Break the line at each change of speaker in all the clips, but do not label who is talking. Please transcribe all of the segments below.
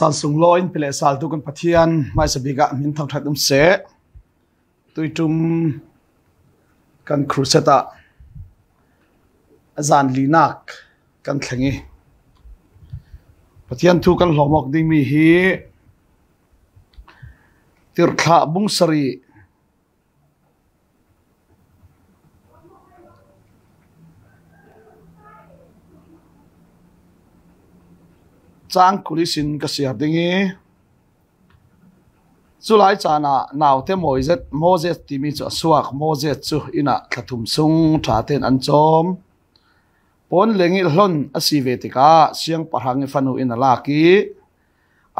ซาลสูงลอยเปลสาลตุกันพัทยานไม่สบิกะมินทังทัดุมเสตุยจุ่มกันครูเซตะอาจารย์ลีนักกันแข่งีพัทยานทุกันหลอมอกดีมีฮีติรขาบุงสรี trang kulisin ka siar dingi chu lai chana naw te moizet moses ti mi chu suak moses chu ina thatum sung tha ten an chom pon lengi hlon asi ve tika siang parhang fanu ina laki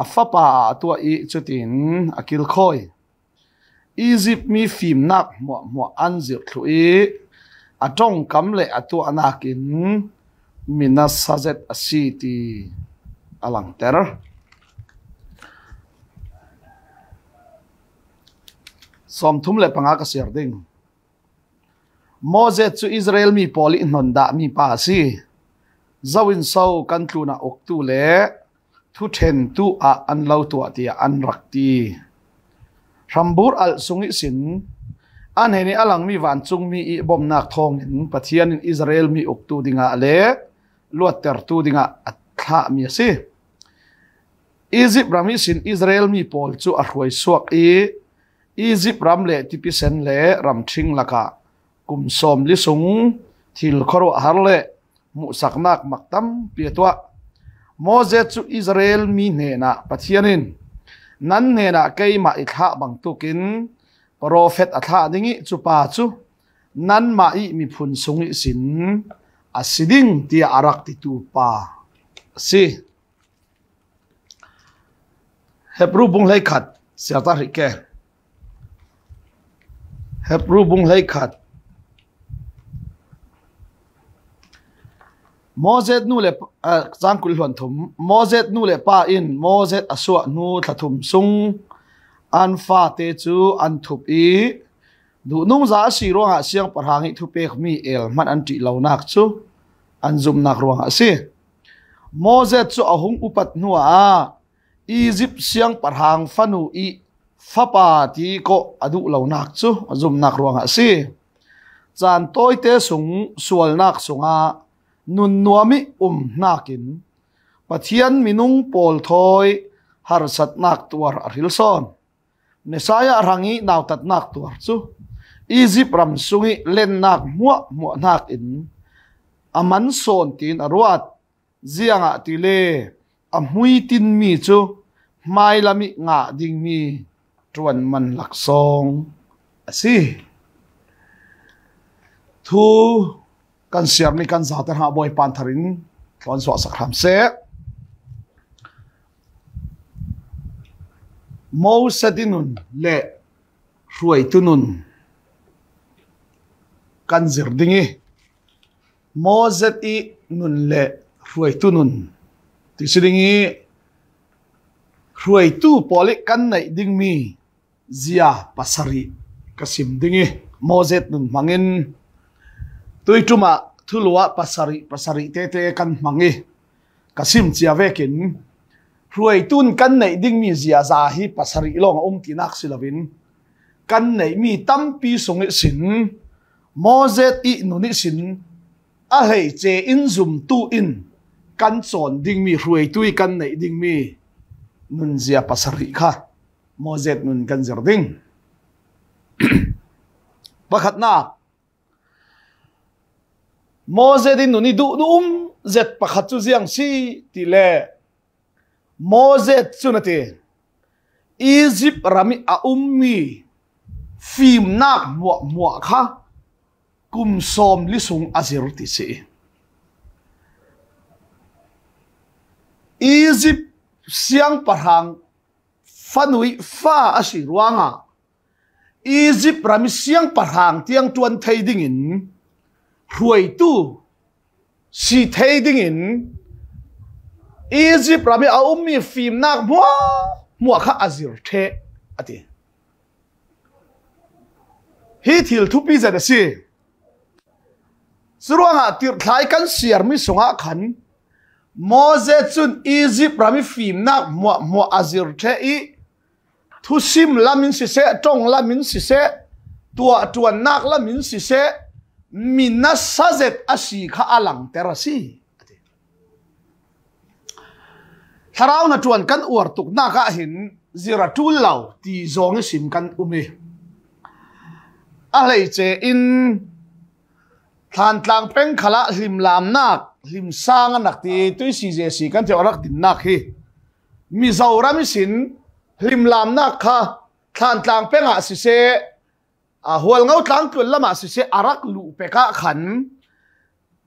afapa à à tua i chutin akil à khoi Egypt mi phim nak mo mo an zir thu i atong kam le atu anakin minas sajet asiti alang terror som thum le panga ka siar ding Moses chu Israel mi poli non da mi pa si zawin so kan tluna ok tu le thu then tu a an lo tu atia an rak ti rambur al sungi sin an heni alang mi van chung mi i bom nak thong in pathian in Israel mi ok tu dinga le luat ter tu dinga at tha mi si อียิปต์รำมิสินอิสราเอลมีปอลจูอัควยสวกอีอียิปต์รำเละที่พิเศษเละรำชิงละกะกุมสอมลิสุงทิลครัวฮาร์เละมุสักนักมักตัมเปียตัวโมเสสจูอิสราเอลมีเนนะปะเทียนินนั้นเนนะเกยมาอิทาบังตุกินโปรเฟตอัทะดิ่งจูปาจูนั้นมาอีมีพุนสุงอิสินอสิดิงที่อารักติตูปาสิ Hebrew bung lai khat sia ta ri ke Hebrew bung lai khat Moses nu le chang à, kul hon thum Moses nu le pa in Moses aswa nu thathum sung an fa te chu an thup i du nung za si ro ha siang parhang hi thu pek mi el man an ti lo nak chu an zoom nak ro ha si Moses chu ahung upat nuwa a Egypt siang parhang fanu i fapa ti ko adu lo nak chu zum nak ruanga si chan toy te sung sual nak sunga nun nuami um nakin pathian minung pol thoi har sat nak tuar arhil son nesaya rangi naw tat nak tuar chu Egypt ram sungi len nak muwa muwa nak in aman son tin arwat zianga tile amui tin mi chu mai lami nga ding mi tuan man lak song asi thu kan siam ni kan zatar ha boy pan tharin tuan swa sakram se mo sadinun le ruai tunun kan zir dingi mo zati nun le ruai tunun tisidingi huai tu poli kan nei ding mi zia pasari kasim dingi mozet nun mangin tuituma thulwa pasari pasari te te kan mangi kasim chia vekin huai tun kan nei ding mi zia za hi pasari long om um tinak silavin kan nei mi tampi sungi sin mozet i nuni sin a hei che in zum tu in kan chon ding mi huai tui kan nei ding mi nun zia pasari kha mozet nun kan zir ding pakhat na mozet in nun i du nu um zet pakhat chu ziang si ti le mozet chu na ti egypt rami a um mi phim nak mua mua kha kum som lisung azir ti si Egypt สียงประหังฟันวิฟ้าอสิรวงอ่ะอีจิปรามเสียงประหังเตียงจวนเทดิ่งอินรวยตู้สีเทดิ่งอินอีจิปรามเอาอุมีฟิมนักบัวมัวข้าอสิรเทอติฮิติลทุบีจะดสิสรวงอ่ะติดสายกันเสียรมิสงอาคันมเสสจุนอียิปต์รามิฟิมนักมัวมัวอาซิรเทอีทุซิมลามินสิเซจงลามินสิเซตัวตัวนักลามินสิเซมินัสซาเซตอาศีขาอลังเทราซีทาราวนาจวนกันอวดตุกนักเห็นจิรตุลเหล่าตีจงสิมกันอุเมอะไรเจอินทานตลางเป็นขละหิมลามนัก lim sang anak ti ờ. tui si je si kan te orak din nak hi mizoram sin lim lam nak kha than tlang pe nga si se a hol ngau tlang tu lama ah si se arak lu pe ka khan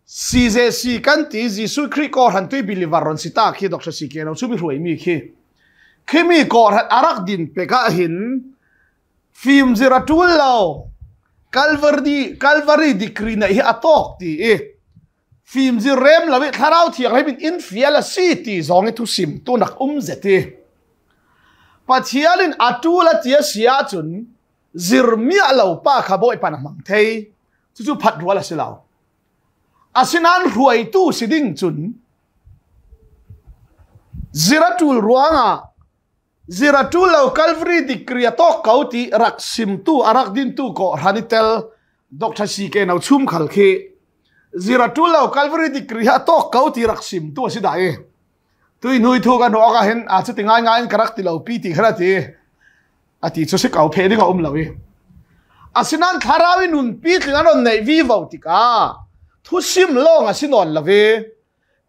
si je si kan ti jisu khri ko han tui believer ron si ta khi doctor si ke no chu bi ruai mi khi khi mi ko han arak din pe ka hin film zira tu lao, calvary calvary dikrina hi atok ti eh phim gì rem là bị thà rau thiệt hay mình in phía là si tỷ gió nghe thu xìm tu nặc um dệt tê và chia lên atu à là chia xia chun zir mía alo pa khá bội pan mang thấy chú chú phát rùa là xí lâu asinan à ruồi tu xí đinh chun ziratul ruanga ziratul lau calvary di kriato kauti rak sim tu arak à din tu ko hanitel doctor si ke nau chum khal khi ซีรัตุลาคัลฟรีดิกริาะโตเขาที่รักสิมตัวสิได้ตัวนู้ยทุกันหัวกันอาจจะติงง่ายๆกระตุ้นเราพีติกระตีอาทิตย์ชุดสิเขาเพลิกเอาอุ้มเราเออาศัยนั้นทาราวินุนพีติงานนี้วิวาติกาทุชิมลองอาศัยนอนเราเอง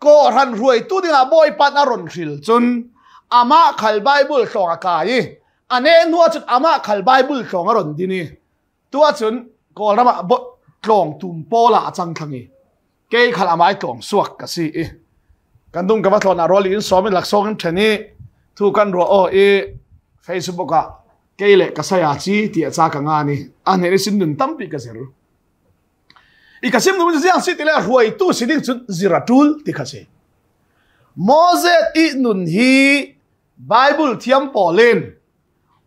ก็รันรวยตัวที่อาบอยปัตนารอนฟิลจุนอามาคัลไบเบิลสองอากาศอันนี้นัวจุดอามาคัลไบเบิลสองอรอนดินีตัวจุนก็รับบทกลองตุ่มโปล่าจังทั้งยี cái khăn làm ai còn suộc cả gì, căn đúng cái vật lộn rồi liên xóm mình lắc xong mình thằng này thu căn rồi ô ý Facebook à cái lệ cái sai à chi thì cha cả ngà ni anh ấy xin đừng tâm bị cái gì luôn, ý cái xem đúng là gì thì là huay tu xin đừng chút zira tool thì cái gì Moses ít nun hi Bible thiam bỏ lên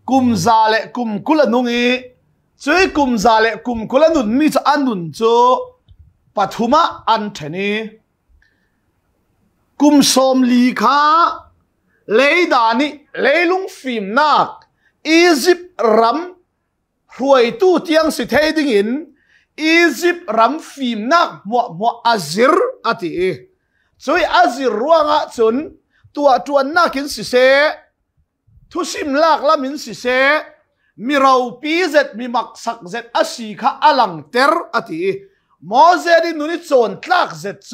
cùng già lệ cùng kula nung ý chơi cùng già lệ cùng kula nun mi cho anh nun cho ปฐุมะอันเทนีกุมสมลีคาเลยดานิเลยลุงฟิมนักอียิปรัมรวยตู้เตียงสิเทดิงินอียิปรัมฟิมนักมัวมวอาซิรอติช่วยอาซิรรวงอ่ะจนตัวตัวนักินสิเซทุสิมลากละมินสิเซมีเราปีเจ็ดมีมักสักเจ็ดอาศีคาอลังเตอร์อติมอเสดินุนิโซนทลักเจ็ดส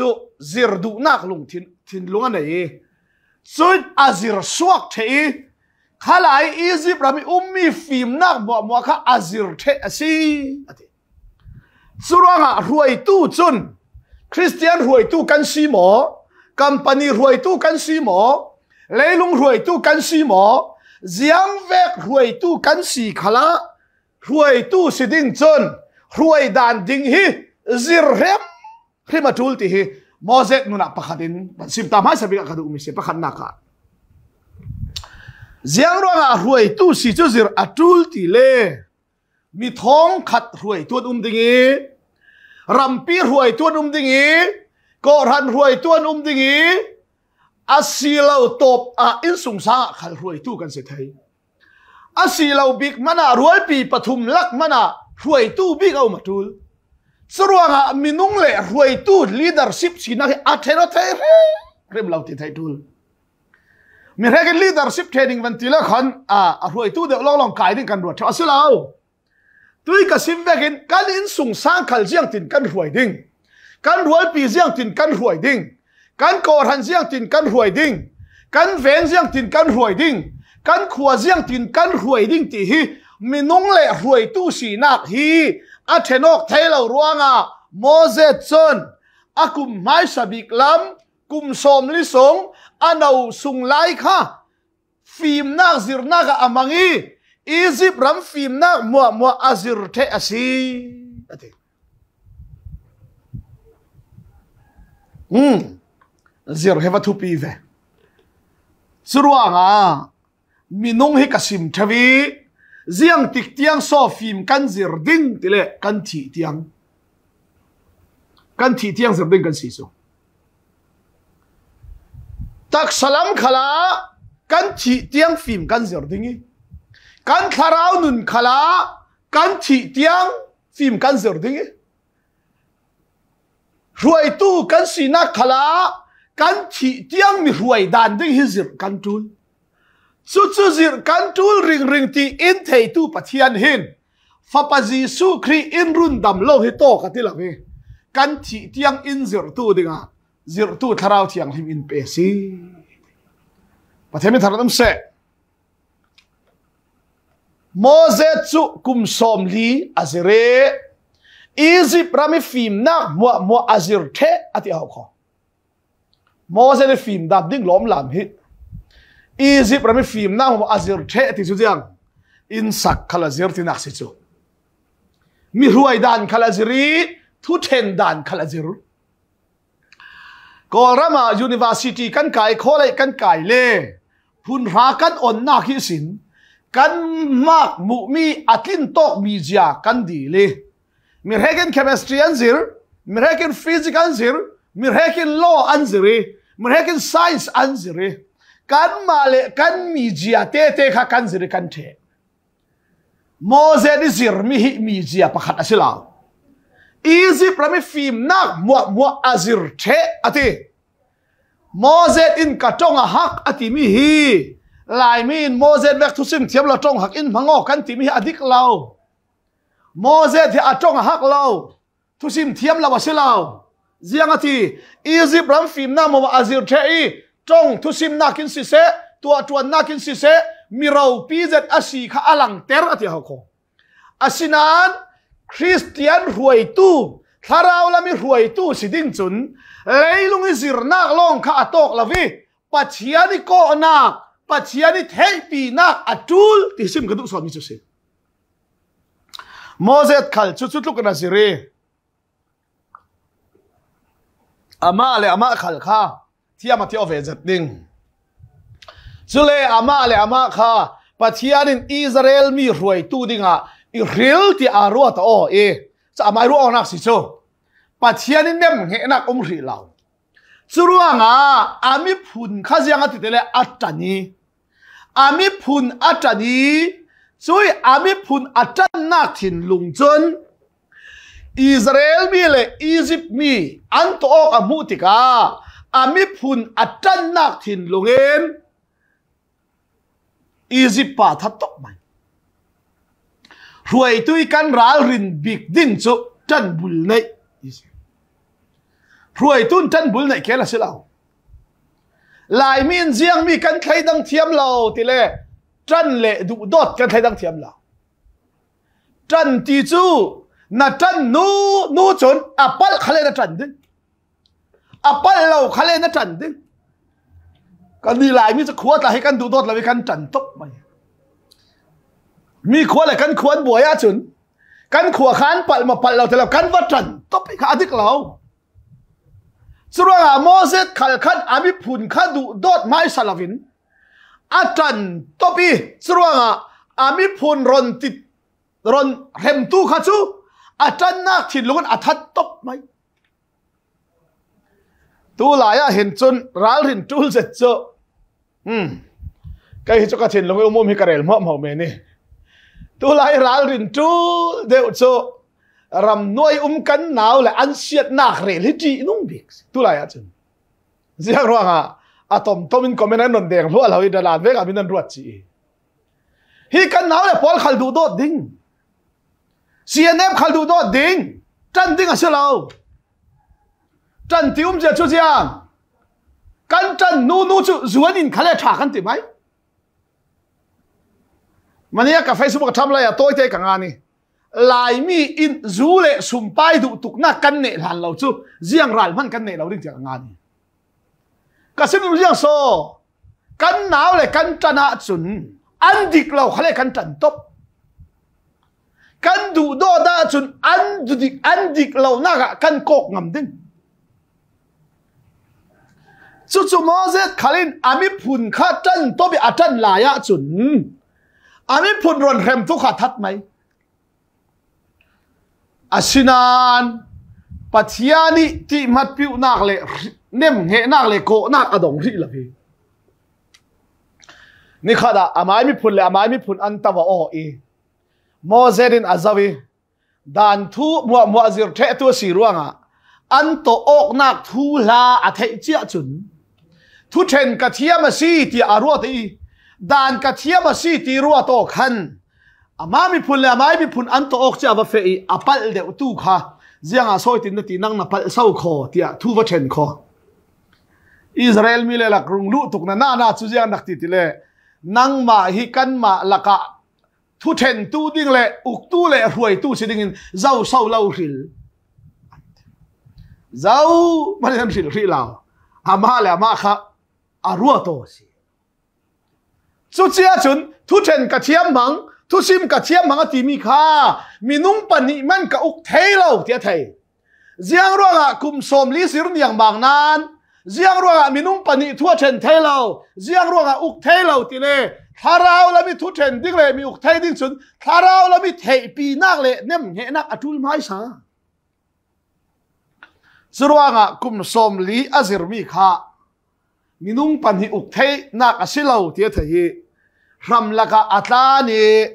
ซิรดูนักลงทินทินลงไหนสุดอาซิรสวกเทีขลายอีซิปรามิอุมมีฟิมนักบอกมัวค่าอาซิรเทสีสุรังหรวยตู้จุนคริสเตียนรวยตู้กันซีหมอกัมปานีรวยตู้กันซีหมอเลลุงรวยตู้กันซีหมอเซียงเวกรวยตู้กันสีขละรวยตู้สิดิ่งจนรวยด่านดิ่งฮี zirhep khrimatul ti hi mozet nuna pakhatin pansim tam hai sabi ka du mi se pakhat na ka ziang ro nga ruai tu si chu zir atul ti le mi thong khat ruai tu um dingi rampi ruai tu um dingi ko ran ruai tu um dingi asilo top a in sung sa khal ruai tu kan se thai asilo big mana ruai pi pathum lak mana ruai tu big au matul สรวงามินุ่งเล่รวยตู้ลีดเดอร์ชิพสินะอัเทนอเทเรเรียบเ่าติดไททูลมีเรื่องลีดเดอร์ชิพเทนน i n วันที่ละคนอ่ารวยตู้เดี๋ยวลองลองกายดิ้งกันรวเท่าสิเราตุยกสิมเวกินการอินสุงสร้างขัลเจียงตินกันรวยดิ้งกันรวยปีเจียงตินกันรวยดิ้งกันโกทันเจียงตินกันรวยดิ้งกันแฟนเจียงตินกันรวยดิ้งกันขัวเจียงตินกันรวยดิ้งตีฮีมินุ่งเล่รวยตู้สีนักฮีอาเทนอกเทยเรารัวงาโมเสสซนอากุมไม้สบิกลำกุมสมลิสงอันเอาสุงไลค่ะฟิมนักซิรนักอามังอีอีซิบรัมฟิมนักมัวมัวอาซิรเทอสีอืมซิรเฮวัตุปีเวสรวงามีนุงให้กสิมทวี riêng tịch tiếng so phim căn dìr đinh tỷ lệ căn thị tiếng căn thị tiếng dìr đinh căn sĩ số tak salam khala căn thị tiếng phim căn dìr đinh căn kharao nun khala căn thị tiếng phim căn dìr đinh ruồi tu căn sĩ na khala căn thị tiếng mi ruồi đàn đinh hi dìr căn trôn สุดสุดริการทูลริงริงที่อินเทตูปัทยันหินฟ้าปจีสุครีอินรุนดำโลหิตโตกันที่หลังนี้กันที่เตียงอินจิรตูดิงา่ิรตูทาราวเทียงหิมอินเปซีปะเทยมิทารตัมเสะโมเสสุกุมสอมลีอาซิเรอีซิปรามิฟิมนักมัวมัวอาซิรเทอติอาขอโมเสฟิมดับดิ้งล้อมลามหิตอียิปต์เราไม่ฟิล์มน้ามมอาเซอร์เทติสุดยังอินสักาลาเซอร์ตินักสิจูมีรวยดันาลาเซรีทุเทนดันาลาเซรุกอรามายูนิเวอร์ซิตี้กันไก่โคเลกันไก่เล่พุนรากันอนนาคิสินกันมากมุมีอัตินตกมีจากันดีเล่มีเรกินเคมีสตรีอันซิร์มีเรกินฟิสิกส์อันซิร์มีเรกินลออันซิร์มีเรกินไซส์อันซิร์ kan male kan mi jia te te kha kan zir kan the moze ni zir mi hi mi jia pakhat asila easy prami fim nak mo mo azir the ati moze in katonga hak ati mi hi lai min moze vek thu sim thiam la tong hak in mango kan ti mi adik lao moze thì atong hak lao thu sim thiam la wasila ziang ati easy pram fim na mo azir the i จงทุสิมนักินสิเซตัวจวนนักินสิเซมีเราปีเจ็ดอาศีข้าอลังเตระที่เขาคงอาศินานคริสเตียนรวยตู้ถ้าเราละมีรวยตู้สิดิ่งจุนเลยลุงอิสิรนักลงข้าตกละวิปัจเจียนิโกนักปัจเจียนิเทปีนักอัจูลที่สิมกระดุกสอนมิจุสิโมเสสขัลชุดชุดลูกนาซิเรอามาเลยอามาขัลข้าที่มาเที่ยวเวจัดดิ่งสุเลอามาเลอามาค่ะปัจจัยนินอิสราเอลมีรวยตู้ดิ่งอ่ะอิรียลที่อารัวต่อเอจะมารู้ออกนักสิโซปัจจัยนินเนี่ยมเห็นักอมรีเราสุรุงอ่ะอามิพุนข้าเสียงอ่ะติดเลยอัจฉริอามิพุนอัจฉริช่วยอามิพุนอัจฉรินักถิ่นลุงจนอิสราเอลมีเลยอียิปต์มีอันโตออกอมุติกาอามิพุนอัจฉนนักถินลงเองอีจิปาทัดตกมันรวยตุยกันรารินบิกดินสุจันบุลในรวยตุนจันบุลในแค่ละสิเราลายมีนเสียงมีกันใครดังเทียมเราทีเล่จันเละดุดดกันใครดังเทียมเราจันตีจูน่จันนูนูจนอ่ะปัลขเลยนะจันดิ้อะปัลเราคาเลนจันดิกันดีหลายมีักขวดละให้กันดูดดละให้กันจันตกไปมีขวดละกันขวดบวยาจุนกันขวดขานปัลมาปัลเราแต่เรากันวัดจันตบไปขาดิกเราสุรางโมเสสขัลขันอามิพุนขัดูดดไม้สลาวินอาจันตบไปสุรางอามิพุนรอนติดรอนเรมตู้ข้าซูอาจรย์นักถิ่นลุนอัทัดตบไหมตูหลายเห็นจนรัลหินทูลเสร็จจอืมก็เห็นจกระเทนลงไปอุโมงค์ให้กระเรลมั่เอาเมนี่ตูหลายรัลหินทูลเดือดวจรำนวยอุ้มกันหนาวและอันเสียดนักเรลี่จีนุ่มบิ๊กตูหลายอะจนเสียงร้องอ่ะอะตอมตอมินคอมเมนต์นนเดงรัวเราอีดลานเวกับมินันรัวจีฮีกันหนาวและพอลขัดดูโดดดิ้งเสียเนบขัดดูโดดดิ้งจันดิ้งอ่ะเชลา trần tium giờ chú giang căn trần nô nô chú ruan in khá là trả khăn tìm ấy mà nè cả facebook tham lại à, tôi thấy cả ngani lại mi in rú lệ sùng bay đủ tục na căn nệ hàn lầu chú riêng rải man căn nệ lầu đinh cả ngani cả xem riêng so căn nào lệ căn trần ạ chuẩn ăn địch lầu khá là căn trần top căn đủ đo đa chuẩn ăn địch ăn địch lầu na cả căn cột ngầm đinh จุจุโมเสสคลินอามิพุนข้าจันัวบิอาจันลายะจุนอามิพุนรอนเข็มทุกขัดทัดไหมอาชินานปัจญานิจิมัดพิวนักเลยเนมเหนักเลยโกนักอดงรีละพี่นี่ข้าดาอามามิพุนเลยอามามิพุนอันตะวะโอเอโมเซสินอาซาวีดานทูมัวมัวจิรเทตัวสีร่วงอ่ะอันโตอกนักทูลาอเทเจียจุนทุเชนกระเทียมสีตีอารัวตีดานกระเทียมสีตีรัวโตขันอามามีพุนเลยามามีพุนอันโตออกจะวอาไปอัปเปลเดือดตู้ค่ะเจียงอาซอยตินตีนังนับเปลเศร้าคอที่ทุวเชนคออิสราเอลมีเลยหลักรุงลุตุกนานาหน้าุเจียงนักติดเลยนังมาฮิกันมาลักะทุเชนตู้ดิ้งเลยอุกตู้เลยรวยตู้สิดิ้งเจ้าเศร้าเล่าหิลเจ้ามันยังสิลหิลเราอามาเลยอามาครับอารัวโตสิสุดเชียชนทุเชนกะเชียมมังทุชิมกัะเชียมมังตีมีค่ามีนุ่งปนิมันกะอุกเทเราเทียไทยเจียงรัวกะคุมสมลิสิรุนอย่างบางนานเจียงรัวกะมีนุ่งปนิทั่วเชนเทเราเจียงรัวกะอุกเทเราตีเล่ทาราละมีทุเชนดิ้งเลมีอุกเทดิ้งสุนทาราละมีเทปีนักเล่เนี่ยเห็นนักอจุลไม้สาสรวงะคุมสมลีอจิรมีค่า minung pan hi uk thei nak asilo tia thei hi ram laka atani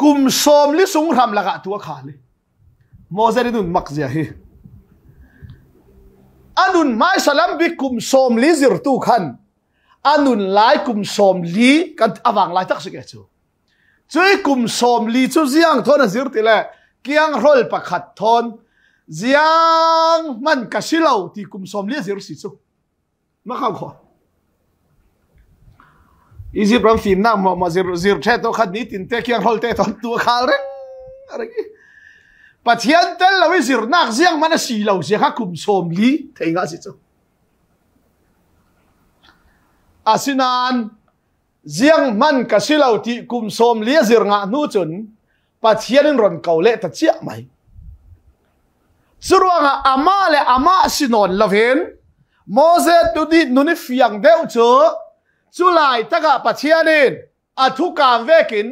kum som li sung ram laka tua khali mozeri dun makzia hi anun mai salam bi kum som li zir tu khan anun lai kum som li kan awang lai tak sike chu chui kum som li chu ziang thona zir tile kiang rol pakhat thon ziang man kasilo ti kum som li zir si chu มาเข้าขออีจิบรัมฟิมน้ามอมาเซรเซรเชตโตขัดนี้ตินเตกียงฮอลเตตอนตัวขาเร่งอะไรกี้ปัจเจียนเตลเราวิจิรนักเสียงมันสีเหล่าเสียงคุมโสมลีเทงาสิจูอาสินานเสียงมันกับสิเหล่าที่คุมโสมลีเสียงานูจนปัจเจียนรอนเกาเละตัเจียไหมสรุว่าอามาแลอามาสินอนละวนโมเสสดูดินุนิฟยังเดวเจอจุลายตะกะปัจเจียนินทุกการเวกิน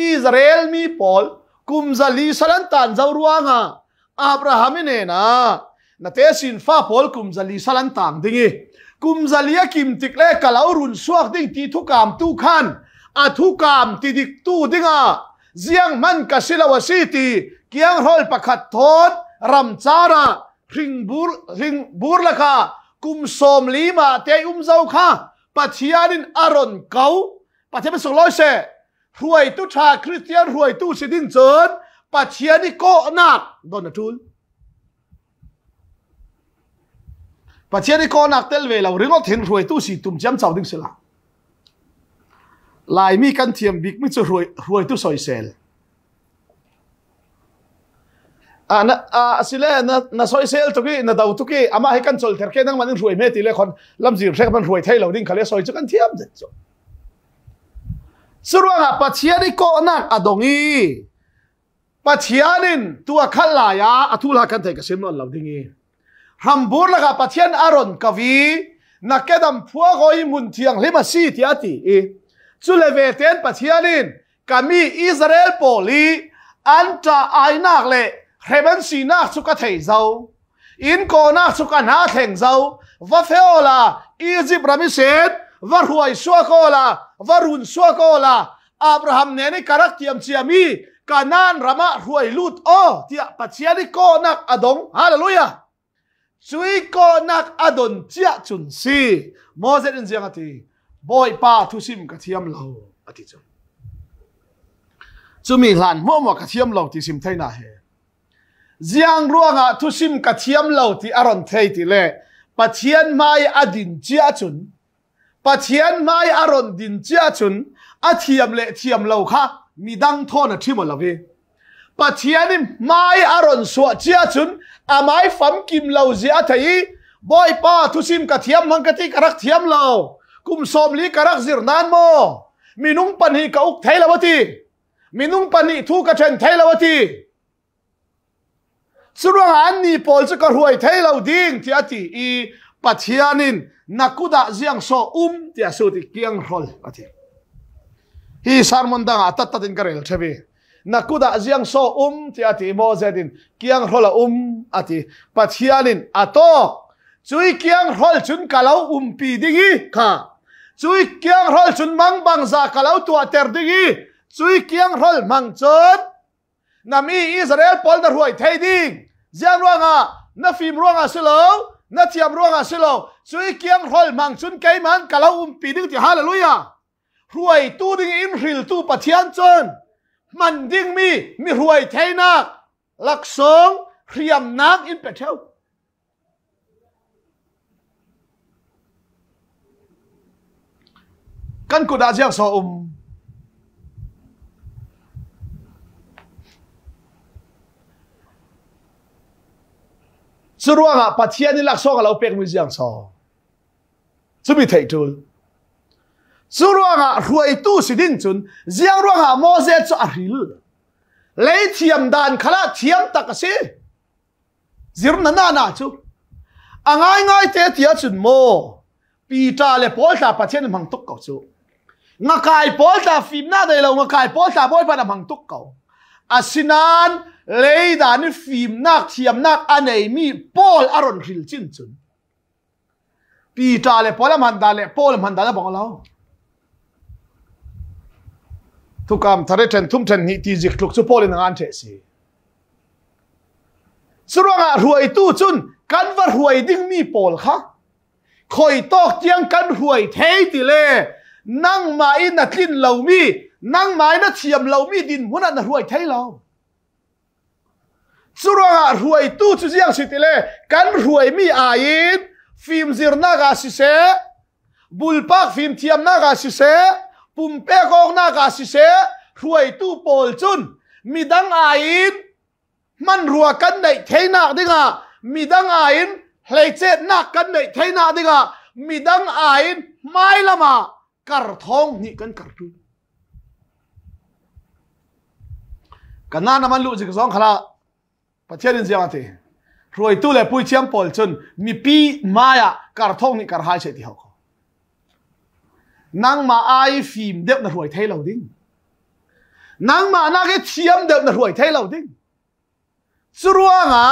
อิสราเอลมีปอลกุมซาลีสลันตันจาวรวงฮะอับราฮัมเนนะนาเตสินฟ้าปอลกุมซาลีสลันตังดิ่งกุมซาลีกิมติกเลกะลาวรุนสวกดิ่งตีทุกกามตูขันอธุกการติดิกตูดิ่งอ่เสียงมันกสิลาวสีตีเกียงรอลประคัดทอนรำจาระริงบูรริงบูรละคากุมโสมลีมาเตยอุ้มเจ้าข้าปัจจัยนินอรอนเกาปัจจัยเป็นสองร้อยเศษรวยตุชาคริสเตียนรวยตุสิดินเจินปัจจัยนี่ก็หนักโดนทุนปัจจัยนี่ก็หนักเตลเวลาหรื่องเถ็นรวยตุสิตุมจำเจ้าดิ้งสละลายมีกันเทียมบิ๊กมิจะรวยรวยตุซอยเซลอนะอ่าสิเลนะนซอยเซลตุกีนะดาวตุกีอามาให้กันสลเทอร์เคนังมันรวยเมติเลคอนลำจีรเซคมันรวยไทยเราดิ้งคาเลซอยจุกันเทียมเด็ดจ่อสรุปว่าปัจจัยนี่ก่อนักอดงีปัจจัยนินตัวขั้นลายาอทุลักันเทกเซมนอนเราดิ้งีฮัมบูร์ละกับปัจจัยอารอนกวีนักเกดัมพัวโอยมุนเที่ยงเลมาซีที่อติอีจุลเวเทนปัจจัยนินกามีอิสราเอลโปลีอันจะไอนักเล่ heaven si na chu ka thei zo in ko na chu ka na theng Và theo feola egypt rami set va ruai swa ko la va run swa ko la abraham ne ni karak tiam chiami kanan rama ruai lut o tia pachiari ko nak adong hallelujah chui ko nak adon chia chun si moses in jiang ati boy pa thu sim ka thiam lo ati chu chu mi lan mo mo ka thiam lo ti sim na he ziang ruanga thu sim ka thiam lo ti aron thei ti le pathian mai adin chia chun pathian mai aron din chia chun a thiam le thiam lo kha mi dang thon a thimo lawe pathian mai aron so chia chun a mai fam kim lo zia thai boy pa thu sim ka thiam mang ka ti karak thiam lo kum som li karak zir nan mo mi nung pan hi ka uk thei lawati mi nung pan hi thu ka then thei lawati สุรางอันนี้พอลจะกรวยเทเราดิ้งที่อติอีปัจจัยนินนักกุดะเสียงโซอุ้มที่สุดเกียงรอลอติฮีสารมันดังอัตตัดินกระเรลเชวีนักกุดะเสียงโซอุ้มที่อติโมเซดินเกียงรอลอุ้มอติปัจจัยนินอัตโตจุยเกียงรอลจุนกะเลาอุ้มปีดิ้งค่ะจุยเกียงรอลจุนมังบังซากะเลาตัวเตอร์ดิ้งจุยเกียงรอลมังจดนามีอิสราเอลพอลดรวยเทดิ้งเจียงร่วงอ่ะนาฟิมร่วงอ่ะสิโลนาเทียมร่วงอ่ะสิโลสุยเกียงรอลมังชุนไกมันกะลาอุมปีดิ้งที่ฮาเลลูยารวยตู้ดิ้งอินริลตู้ปะเทียนจนมันดิ้งมีมีรวยเทนักลักสงเรียมนักอินเปเทลกันกูดาเจียงโซอุมสุรวงอ่ะปัจเจียนลักษณงเราเป็กมิจยังซองสุบิเทยทูลสุรัวงอ่ะรวยตู้สิดินจุนเจียงรัวงอ่ะโมเสสอาริลเลยเทียมดานขลาเทียมตักสิจิรนันนานาจูอ่างไงไงเทียเทียจุนโมปีตาเลปอลตาปัจเจียนมังตุกเกาจูงกายปอลตาฟิมนาได้เรางกายปอลตาบอยพันมังตุกเกาอาสินานเลยดานฟิมนักเทียมนักอันไหนมีปอลอรอนริลจินจุนปีตาเลปอลมันดาเลปอลมันดาเลบอกเราทุกคำทะเลทันทุ่มทันหิตีจิกลุกสุโพลินงานเทสีสรวงรวยตู้จุนกันว่ารวยดิ้งมีปอลค่ะคอยตอกเจียงกันรวยเทยติเลนั่งไม้นัดลินเหลามีนั่งไม้นัดเทียมเหลามีดินหัวนั้นรวยเทเราสุรังอรวยตู้จุดยังสิธิเลกันรวยมีอายินฟิล์มซีรนากาสิเซบุลปักฟิลมเทียมนากาสิเซปุ่มเปกองนากาสิเซรวยตู้โอลจุนมีดังอายินมันรัวกันในเทนักดิงามีดังอายินเลเจนักกันในเทนักดิงามีดังอายินไม่ละมากระทองนี่กันกระทูกันน่านะมันลุจิกสองขลา pathian in ziang ate roi tu le pui chiam pol chun mi pi maya kar thong ni kar hai se ti ho nang ma ai phim đẹp na roi thei lo ding nang mà na ge chiam dep na roi thei lo ding churuang a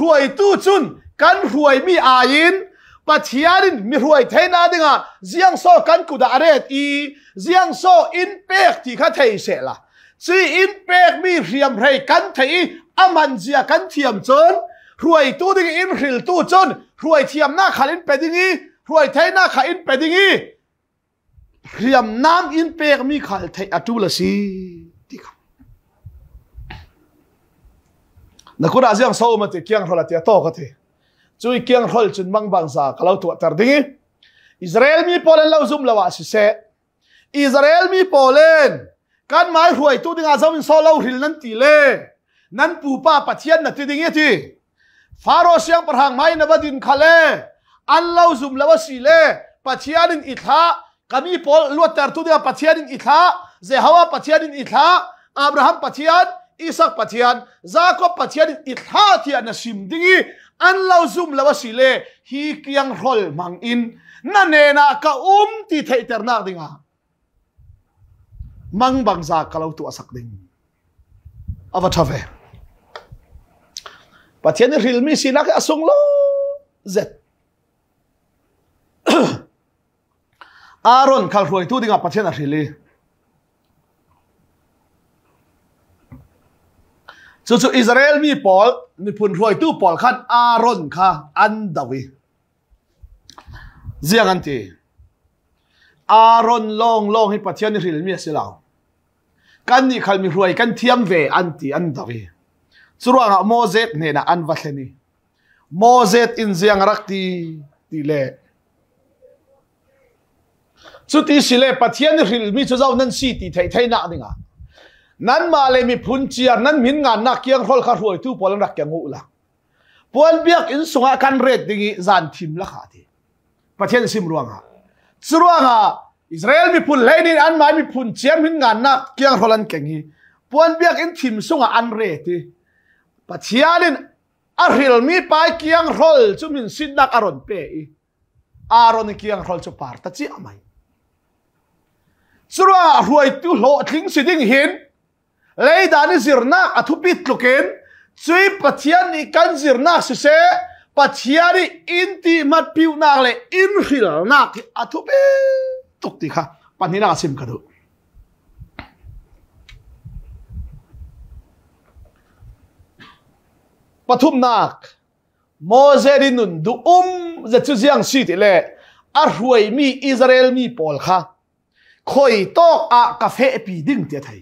roi tu chun kan roi mi ai in ain pathiarin mi ruai theina dinga ziang so kan kuda aret i ziang so in pek ti kha thei se la si in pek mi riam rei kan thei อามันเจียกันเทียมจนรวยตู้ดิ้งอินหิลตู้จนรวยเทียมหน้าขาอินเป็ดดิ้งอีรวยไทยหน้าขาอินเป็ดดิ้งอีเทียมน้ำอินเปกมีขาไทยอตุลสีที่ครับนักกุฎาเจียงโซมาตะเกียงรอลติอาโตกันทีจุยเกียงรอลจุนบังบังซากเราตัวตัดดิ้งอิสราเอลมีโปเลนด์เราซุ่มละวาสิเซอิสราเอลมีโปเลนการหมายรวยตู้ดิ้งอาซามินโซเราหิลนันตีเล่ nan pupa patian na tidingi ti faro siang perhang mai na badin khale allah zum lawa sile patian in itha kami pol lu tar tu dia patian in itha ze hawa patian in itha abraham patian isak patian zakob patian in itha ti na sim dingi allah zum lawa sile hi kyang rol mang in na ne na ka um ti thai ter na dinga mang bangza kalau tu asak ding Avatar. ปัจเจเนีริลมีสินักอสงโลเจ็ดอารอนขัลรวยทูดิ่าปัจเจเนริลีสุุอิสราเอลมีปอลมีพุนรวยตู้ปอลขันอารอนค่ะอันดาวีเจียงันตีอารอนลองลองให้ปัจเจเนีริลมีสิลาวกันนี่ขัลมีรวยกันเทียมเวอันตีอันดาวีสุรังโมเสสเนี่ยนะอันวัชนีโมเสสอินเซียงรักตีตีเล่สุดที่สิเล่ปัจเจียนริลมิชุดเจ้านั่นสีตีไทยไทยนักหนึ่ไงนั้นมาเลยมีพุนเจียนั้นมินงานนักเกียงรอลขัดหวยทุพพลังรักเกียงหูละพวลเบียกอินสุงากันเรดดิ่งจานทิมละขาดีประเทศสิมรวงอ่ะสุรวงอ่ะอิสราเอลมีพุนเลนินอันมายมีพุนเจียนมินงานนักเกียงรอลันเก่งฮีพวลเบียกอินทิมสุงอันเรดดี pachialin arhil mi pai kiang rol chu min sindak aron pe i aron kiang rol chu par ta chi amai chura ruai tu lo thling siding hin lei dani zirna athupit luken chui pathian ni kan zirna se se pathiari inti mat piu nak le in khil nak athupi tok ti kha panina sim kadu ปทุมนักโมเสรินุนดูอุ้มจะชุดยังสิทธิเลอรวยมีอิสราเอลมีปอลค่ะคอยตอกอากาเฟปีดิ้งเตียไทย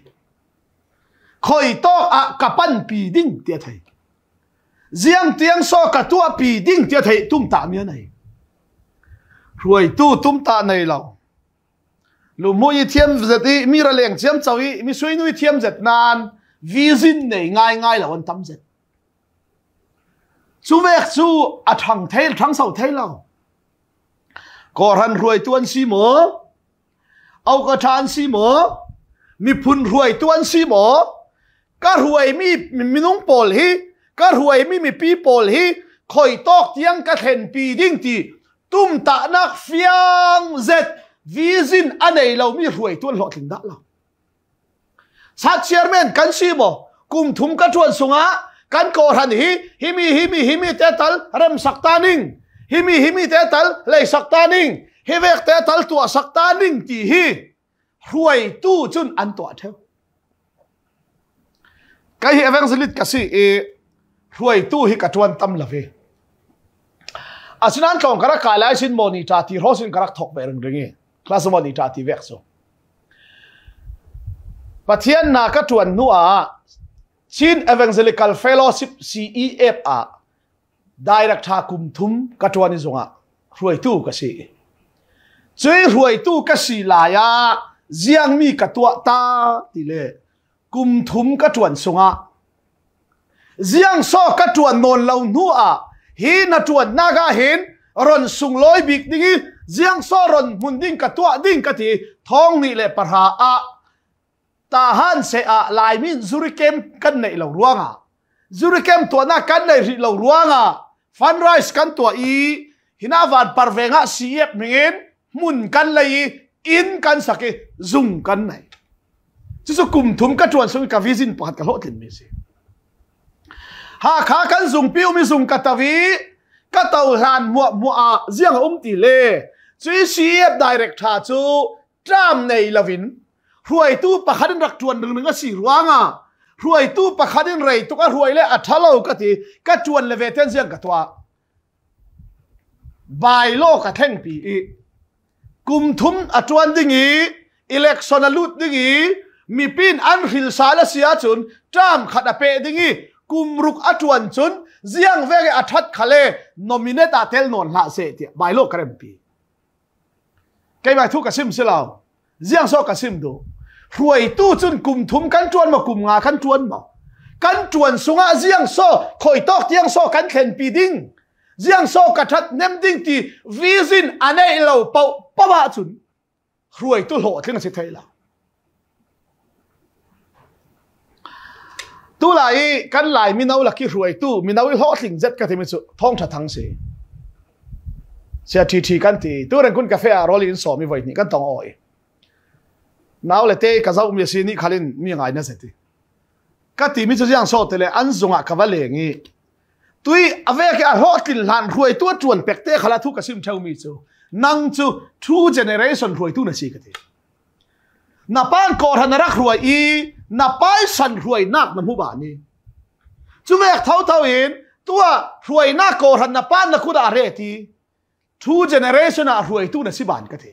คอยตอกอากาปั้นปีดิ้งเตียไทยเสียงเตียงโซกตัวปีดิ้งเตียไทยตุ้มตาเมียไหนรวยตู้ตุ้มตาในเราลุมวยเทียมเจตีมีระเลียงเทียมเจ้าอีมีสวยนุยเทียมเจ็ดนานวีซินในง่ายง่ายเหล่าวันตั้มเจ็ดสูเวกสูอัทังเทลทั้งเสาเทลเรากอรันรวยตวนซีหมอเอากระชานซีหมอมีพุนรวยตวนซีหมอก็รวยมีมีนุ่งปอลฮีก็รวยมีมีปีปอลฮีคอยตอกเตียงกระเทนปีดิ้งตีตุ้มตะนักฟียงเจ็ดวีซินอันไหนเรามีรวยตวนหลอดถึงดักเราซัตเชียร์แมนกันซีหมอกุมทุมกระชวนสุงะ Kan koran hi, himi himi himi tetal rem saktaning. Himi himi tetal lay saktaning. Hivek tetal tua saktaning ti hi. Ruay tu chun an tua theo. Kay hi evangelist kasi e ruay tu hi katuan tam lave. Asinan kong karak kalay sin monita ti rosin karak tok bereng ringi. Klasa monita ti vekso. Patiyan na katuan nua ชินเอเวนเซลิกาลเฟลโลชิปซีเอฟอาได้รักทากุมทุมกัตวานิจงะรวยตู้กษีจึงรวยตู้กษีลายาเจียงมีกัตวะตาดีเลคุมทุมกัตวันจงะเจียงโซกัตวันนนลาวนัวเฮนัตวันนากาเฮนรอนสุงลอยบิกดิ้งเจียงโซรอนมุนดิ้งกัตวะดิ้งกะทีทองนี่เลปะหาอา ta han se a lai min zurikem kan nei lo ruanga zurikem to na kan nei ri lo ruanga fundraise kan to i hina van parvenga siep mingin mun kan lai in kan sake zung kan nei chứ số cùng thúng các chuồn xuống cà vi zin bọt cả lỗ tiền mi gì ha khá căn dùng piu mi dùng cà tà vi cà tàu hàn mua mua à riêng ông tỷ lệ chú ý direct ha chú tram này là vĩnh รวยตู้ประคัดินรักจวนหนึ่งหนึ่งก็สี่รวงอ่ะรวยตู้ประคัดินไรตุกรวยเลยอัฐเลากะทีก็จวนเลเวเทนเซียงกะตัวบายโลกะแท่งปีอีกุมทุมอัจวนดิ่งอีอิเล็กซอนาลุดดิ่งอีมีปีนอันหิลซาลเซียจุนจามขัดเปดิ่งอีกุมรุกอัจวนจุนเซียงเวกอัทัดคาเลนมินตาเทลนนละเซียทีบายโลกกระเรมปีใครมาทุกกระซิมสิเราเสียงโซกระซิมดูรวยตู้จนกลุ่มทุมกันจวนมากลุ่มงากันจวนมา กันจวนสุงอาเจียงโซคอยตอกเจียงโซกันเข็นปีดิ้งเจียงโซกระทัดเนมดิ้งที่วีซินอันไหนเราเป่าปะวะจุนรวยตู้โหดขึ้นสิไทยละตู้ไหลกันไหลมีนาวลักกี้รวยตู้มีนาวหอสิงเจ็ดกระทิมิสุท้องชะทังเสียเสียทีทีกันทีตู้เรื่องคุณกาแฟอร่อยอินสอมีไว้นี่กันต้องอ่อยน้าเลตีข้าซาอุมีสินี่ขลินมีไงนะเศรษฐีก็ทีมิจฉาชีพสอดเลยอันสงะขวบเลงี้ตุยอเวกีอัลฮอตินหลานรวยตัวจวนเป็กเต้ขลาทุกข์กับซิมเชอมีจูนั่งจูทูเจเนเรชั่นรวยตัวนั่นสิกันทีนับปานก่อนหน้รกรวยอีนับไปสันรวยนักนัำหูบ้านนี้จู่เมฆเท่าเท่าเองตัวรวยนักก่อนนับปานนักคุณอาไรทีทูเจเนเรชันอาะรวยตัวนั่นสิบ้านกันที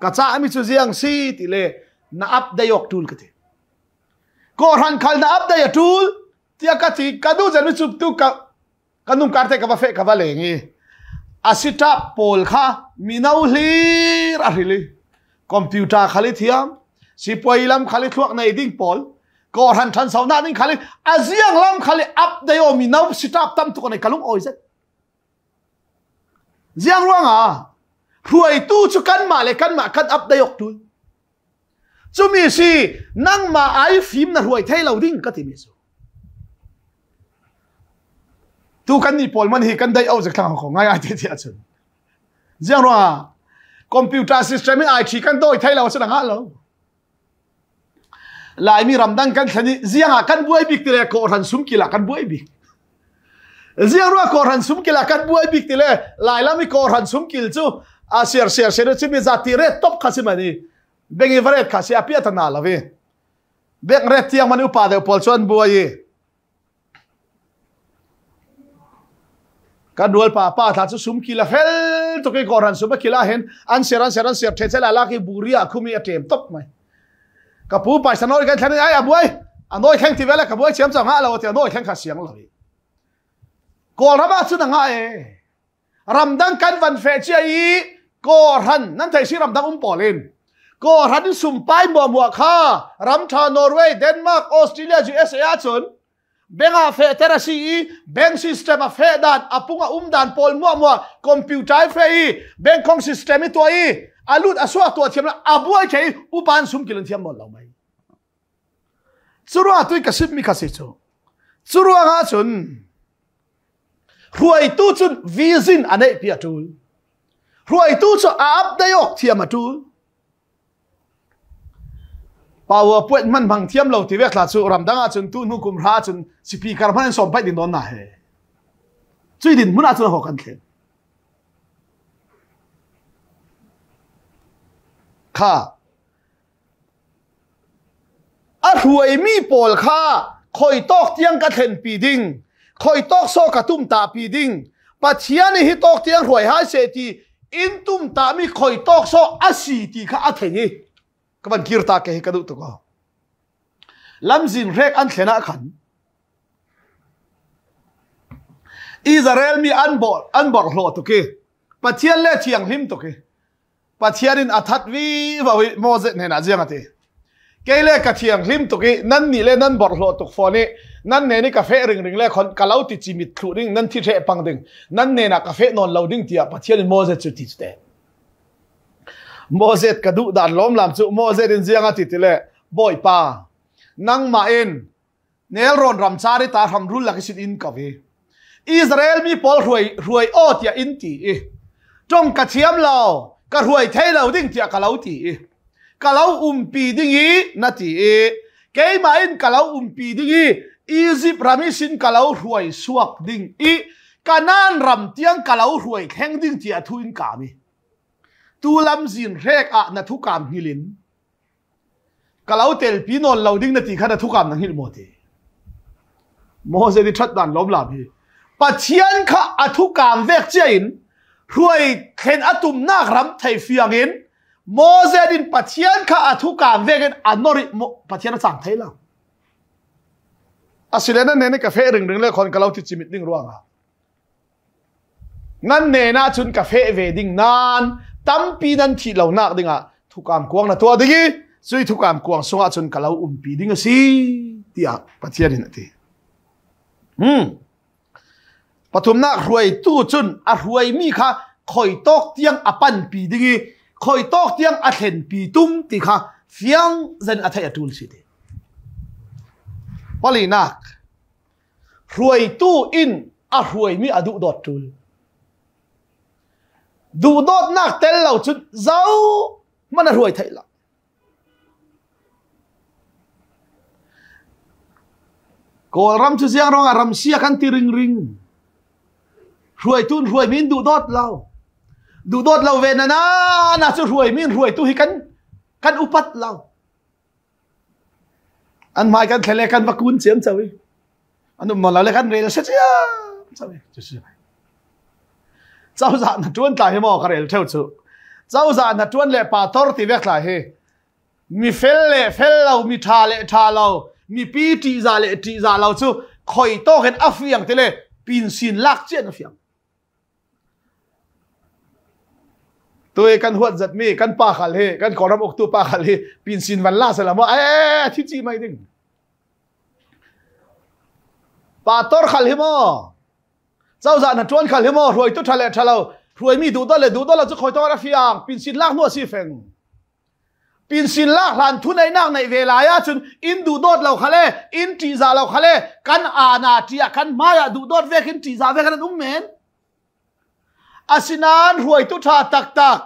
kacha ami chu jiang si ti le na ap da yok tul kate ko ran khal na ap da ya tul tia ka ti kadu janu chup tu ka kanum karte ka ba fe ka ba lengi asita pol kha minau hlir a hili computer khali thiam si poilam khali thuak nei ding pol ko ran than sauna ding khali aziang lam khali ap da yo minau sitap tam tu ko nei kalung oi zet ziang ruanga รวยตู้ชุกันมาเลยกันมาคัดอัพได้ยกตวยจูมีสินั่งมาไอฟิมนะรวยเทเราดิ้งก็ทีมีสูตู้กันนี่พอลมันเฮกันได้เอาจากทางของง่ายๆ่ที่ย์นเจ้าน้าคอมพิวเตอร์ซิสเต็มไอทีกันโดยเทเราสนังฮะเราลายมีรำดังกันชนิดเจียงกันบวยบิ๊กตีเลยกอรันซุ่มกิลากันบวยบิ๊กเจียงน้ากอันซุ่มกิลากันบวยบิ๊กตีเลยลายละมีกอันซุ่มกิลจู asir sir sir chi mi zati red top khasi mani bengi varet khasi apia tana lawi beng red tiang mani upa de pol chon buai ka dual pa pa tha chu sum kila fel to ke koran suba kila hen an seran seran sir the chela la ki buria khumi atem top mai ka pu pa sanoi ka thani ai abuai anoi khang ti vela ka buai chem chang ha lo te anoi khang kha siang lawi kol rama chu na nga e ramdan kan van fe chi ai Koran nanti si ram dangum polin. Koran ini sumpai buah buah ka ram cha Norway, Denmark, Australia, USA chun. Benga fe terasi i beng sistem a fe dan apunga um dan pol mua mua komputer fe i beng kong sistem itu i alut aswa tua tiam la abuai chai upan sum kilan tiam mo lau mai. Surua tu kasip mi kasih tu. Surua ngah chun. Huai tu chun vision ane piatul. พราะไอ้ตู้จะอาบได้ยกเทียมาดูป่าวปวดมันบางเทียมเราที่เวกลาสุรำดังอาจนตู้นุกุมราจนสิปีการพันสมไปดินนนนาเฮจุยดินมุนาจุนหกันเข็มข้าอหวยมีปอลข้าคอยตอกเตียงกระเทนปีดิงคอยตอกโซกระตุ้มตาปีดิงปัจเจียนี่ฮิตอกเตียงหวยหายเศรษฐี in tum ta mi khoi tok so asi ti kha a thengi các e. bạn kia ta cái cái đó tụi lâm zin rek ăn thế nào ah khăn Israel mi an bỏ an bỏ lo tụi kia bắt chia lệ chiang him tụi kia bắt chia đến athat vi và vi mozet này là gì เกเล่กะเทียงริมตุกีนั่นนี่เลยนั่นบอดโลตุกฟอนี่นั่นเนี่ยนี่กาแฟริงริงเลยคนกะเล่าติดจิมิดครูริงนั่นที่เทปังดิงนั่นเนี่ยนะกาแฟนอนเล่าดิงเตียปะเทียนโมเสสจุดติดเตโมเสสกระดูดานล้มลำจุโมเสสอินเซียงติดเลยบอยปานังมาเอ็นเนลรอนรำชาริตาทำรุ่นลักษิตอินกับเวอิสราเอลมีปอลรวยรวยโอเทียอินตีจงกระเทียมเรากระรวยเทเราดิ้งเตียกะเล่าตีกะเลาอุมปีดิงีนาทีเอเกมาอินกะเลาอุมปีดิงีอียิปรามิสินกะเลาหวยสวกดิงอีกานานรำเตียงกะเลาหวยแข่งดิงเจียทุนกามีตูลำซินแรกอะนาทุกามฮิลินกะเลาเตลปีนอลเลาดิงนาทีขะนาทุกามนังฮิลโมทีโมเสดิชัดดันล้มลาบีปัจเจียนขะอทุกามเวกเจียนหวยแข็งอตุมนากรำไทยฟียังอินโมเสดินปัจเจียนข้าอธุการเวกันอันนริปัจเจียนสั่งไทยแล้วอาศิเลนันเนี่ยกาแฟรึงนึงเลยคนก็เ่าทิ่จิมิตนิ่งร่วงอ่ะนั้นเนี่ยนะชุนกาแฟเวดิ่งนานตั้มปีนั้นที่เรานักดิ่งอ่ะทุกการกวงนะตัวดิ่งสุยทุกการกวงสงอาชุนก็เ่าอุ้มปีดิ่งสิที่อ่ะปัจเจียนนั่ทีอืมปฐุมนักรวยตู้ชุนอรวยมีค่ะคอยตกเตียงอปันปีดิ่งคอยตอกเตียงอัดเห็นปีตุ้มตีค่ะเฟียงเซนอัดเห็นทูลสิเดวลีนักรวยตู้อินอรวยมีอดุดอดทูลดูดอดนักเตลเราชุดเจ้ามันรวยไทยละกอลรำชุดเสียงร้องรำเสียกันตีริงริงรวยตุนรวยมินดูดอดเราดูดดดเราเวนะนะน่าจะรวยไม่รวยตุ้ให้กันกันอุปัตเราอันหมายกันแค่เลกันวักคุณเสียมเจ้าวิอันนุ่มเราเลกันเรียนเสียเจ้าเจ้าวิจะเสีเจ้าสานทวนตายให้มอกระเรลเท่าชุเจ้าสานจวนเล่ป่าทอร์ตีเวกลายเฮมีเฟลเล่เฟลเรามีทาเล่ทาเรา มีปีตีซาเล่ตีซาเราชูคอยโตเห็นอัฟยังเะเลปีนสินลักเจนอัฟยงตัวเองกันหัวจัดมีกันป้าขัลเลกันขอรับอกตัวป้าขัลเลปีนซินวันล่าสลามว่าเอ๊ะที่จีไม่ดิ่งป้าตอร์ขัเลมอเจ้าจานะจวนขัเลมอรวยตุทะเลทะเลรวยมีดูดอลเลยดูดอลเราจะคอยต้อนรับยางปีนซินลากหัวซีเฟงปีนซินลากหลานทุนในนังในเวลายาจนอินดูดอดเราขะเลอินทีซาเราขะเลกันอาณาจียกันมายาดูดอดเวกินทีซาเวกันอุ้มเมนอาสินานรวยตุทาตักตัก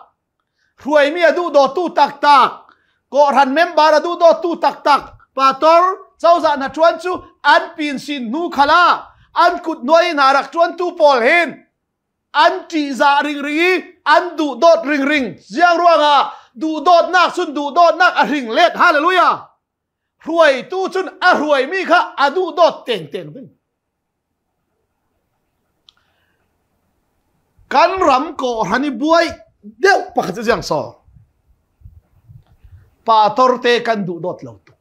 thuai mi adu do tu tak tak ko ran member adu do tu tak tak pator chau za na chuan chu an pin sin nu khala an kut noi na rak chuan tu pol hin an ti za ring ring an du dot ring ring jiang ruanga du dot nak sun du dot nak a ring let hallelujah ruai tu chun a ruai mi kha adu dot teng teng ding kan ram ko hani buai เดี๋ยวปกติจังสอปาทอร์เตกันดูดอดเล่าตุ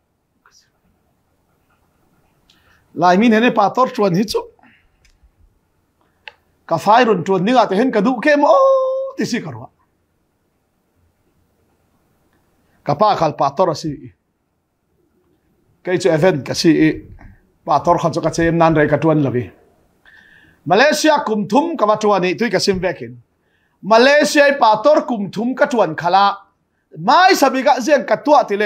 ลายมินเห็นป่าทอร์ชวนฮิจุกาไฟรุนชวนนี่อาจจะเห็นกระดูกเข้มโอ้ที่สิครัวกะป้าขัลปาทอร์สิกจะเอเวนกสิป่าทอร์ขันจะกระเจมนันไรกระชวนเลยมาเลเซียคุมทุมกับวัชวานีทุยกสิมเวกินมาเลเซียป่าตอร์กุมทุมกระจวนขลาไม่สบิกะเสียงกระตัวติเล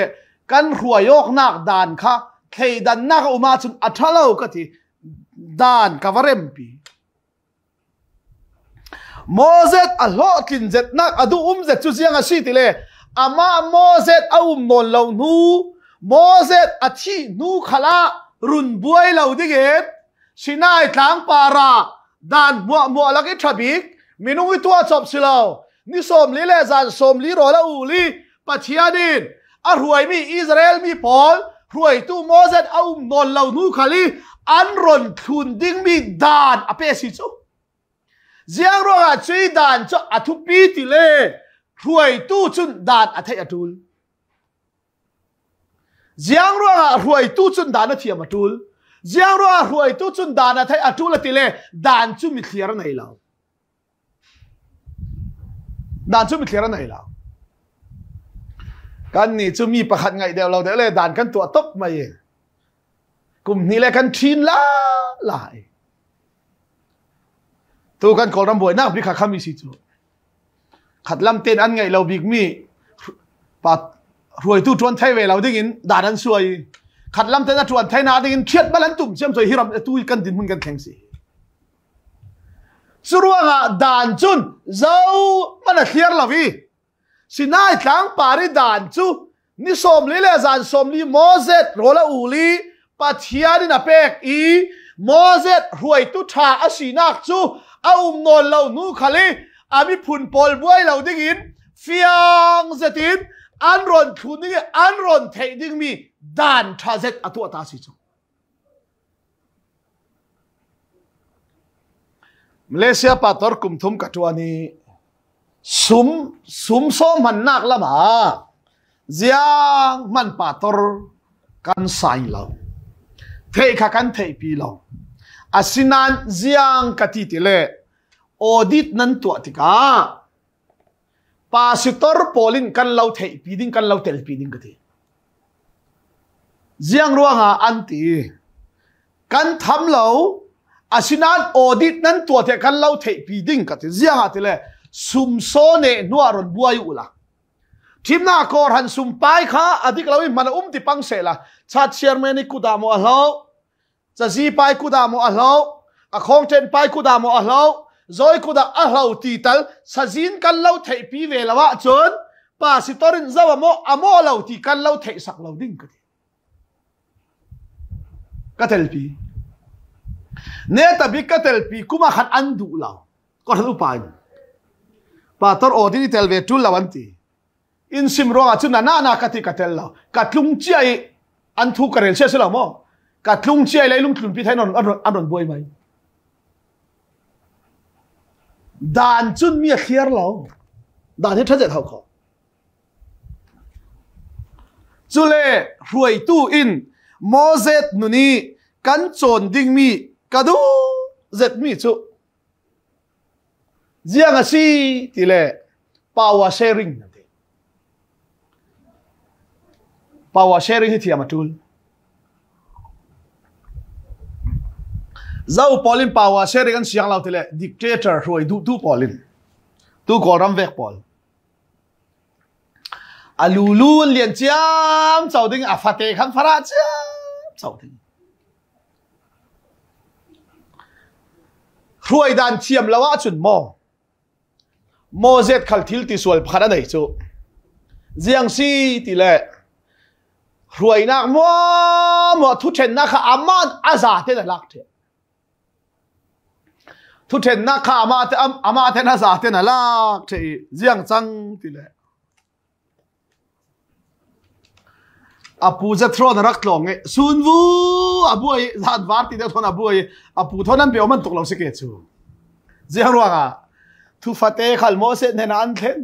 กันหัวยกนักดานค่ะเยดันนักอุมาชุนอัทลาวกติด่านกวเรมปีโมเสสอัลลอกินเจตนักอดูอุมเจตุเสียงอาชีติเลอามาโมเสสเอาอุมนนเลวนูโมเสสอาชีนูขลารุนบวยเลวดิเกตชินายทางปาราดานมัวมัวลักอิทบิกมินุ่งวิทัวสอบสิลาวนิสมลีเลจันสมลีโรอละอูลีปัชยาดินอารวยมีอิสราเอลมีพอลรวยตู้โมเสสเอาโนอนเหล่านู้คาลีอันรนทุนดิ้งมีดานอเปสิจูเจียงรองอาชีดานจะอัทุปีติเลรวยตู้ชุนดานอัทยาดูลเจียงรองอารวยตู้ชุนดานอัทยามาดูลเจียงรองอารวยตู้ชุนดานอัทยาดูลติเลดานจุมิเทียร์ในเรล่าด่านชุมิเคลียร์ไหนล่ะกันนี่ชุมีประคันไงเดียวเราเดี๋ยวเลยด่านกันตัวตบมาเองกลุ่มนี้เลยกันทีนละหลายตัวกันขอรำบวยนักบิขาขามีสิจูขัดลำเต้นอันไงเราบิกมีปัดรวยตู้ชวนไทยเวเราได้ยินด่านันสวยขัดลำเต้นชวนไทยนาได้ยินเครียดบลันตุ่มเชื่อมสวยฮิรัมตู้กันดินมึงกันแข่งสิสุรวงด่านจุนเจ้ามันเทียร์ละวีสินายทั้งปารีด่านจุนี่สมลีเลจันสมลีโมเสสโรลอูลีปัทยาดินาเปกอีโมเสสรวยตุทาอสีนักจุเอาอุมนนเรานูคาลีอามิพุนปอลบวยเราดด้ยินฟียงเซตินอันรอนทุนนี่อันรอนเทดิ้งมีด่านทาเซตอตัวตาสิจุมาเลเซียปาตอร์กุมทุมกัตวานีซุมซุมส้มมันนักละมาเจียงมันปาตอร์กันสายเราเทคกันเทปีเราอาศินันเจียงกติติเลออดิตนันตัวติกาปาสิตอร์พอลินกันเราเทปีดิ้งกันเราเทปีดิ้งกติเจียงรัวหาอันตีกันทำเรา asinan audit nan tua te kan lau thei pi ding ka ti zia ha ti le sum so ne nu aron buai ula thim na kor han sum pai kha adik lawi man um ti pang se la chat chairman ni kuda mo a lo cha zi pai kuda mo a lo a khong chen pai kuda mo a lo zoi kuda a lo ti tal sa zin kan lau thei pi ve lawa chon pa si torin zawa mo amo lau ti kan lau thei sak lau ding ka ti ka tel pi เนตบิกเตลปีคุมาขัดอันดูเราก็ทะลุไปปาตอร์โอดินเตลเวทุลลาวันตีอินซิมรองอาจุนานานาคติกเตลเรากัดลุงเจียอันทุกเรนเชื่อสลามอกัดลุงเจียไรลุงลุนพิทายนนอันอันนบวยไหมด่านจุนมีเคียร์เราด่านที่ท่านจะเท่าขาจุเล่รวยตู้อินโมเสหนุนีกันโจนดิ้งมี kadu zet mi chu jiang asi tile power sharing na te power sharing hi thiam atul zau polin power sharing an siang lau tile dictator roi du tu polin tu koram vek pol alulun lian chiam chauding afate khang phara chiam chauding รวยดันเทียมละวะจุนโมโมเสตขัลทิลติสวลพันไหนจูเจียงซีติเละรวยนักมัวมทุเชนนักอามันอาซาเทนลักเททุเชนนักอามาเทอามาเทนอาซาเทนลักเทเจียงจังติเล apu za thro na rak tlong nge sun vu abu ai zan var ti de thon abu ai apu thon an beoman tok lo se ke chu je harwa ga thu fate khal mo se ne na an then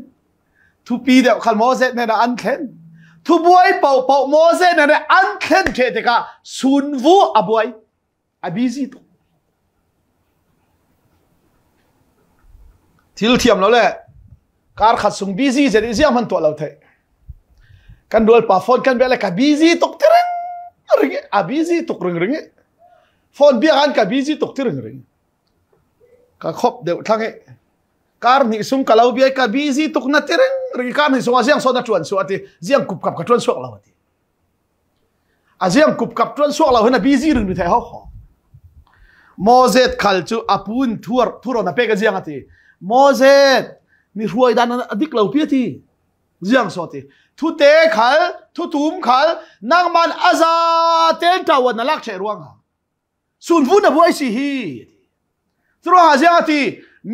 thu pi de khal mo se ne na an then thu buai pau pau mo se ne na an then the te ka sun vu abu ai abizi to til thiam lo le kar khat sung bizi je di ziam han to lo thai kan dua dual pavon kan bela kabizi tok tereng ringe abizi tok ring ringe phone bia kan kabizi tok tereng ring ah, ka khop de thange kar ni sung kalau bia kabizi tok na tereng ring ka ni sung azang ah, soda tuan so ati ziang kup kap tuan so lawati azang ah, kup kap tuan so lawena bizi ring ni thai ho ho mozet tu apun thur thuro na pega ziang ati mozet ni ruai dan adik lau pia เจ่ยงสวดีทุเตขลทุตุมขลนางมันอาซาเตนตาวันนักเชรวงสุนฟุนบุไอซีฮีสรวหาเสียที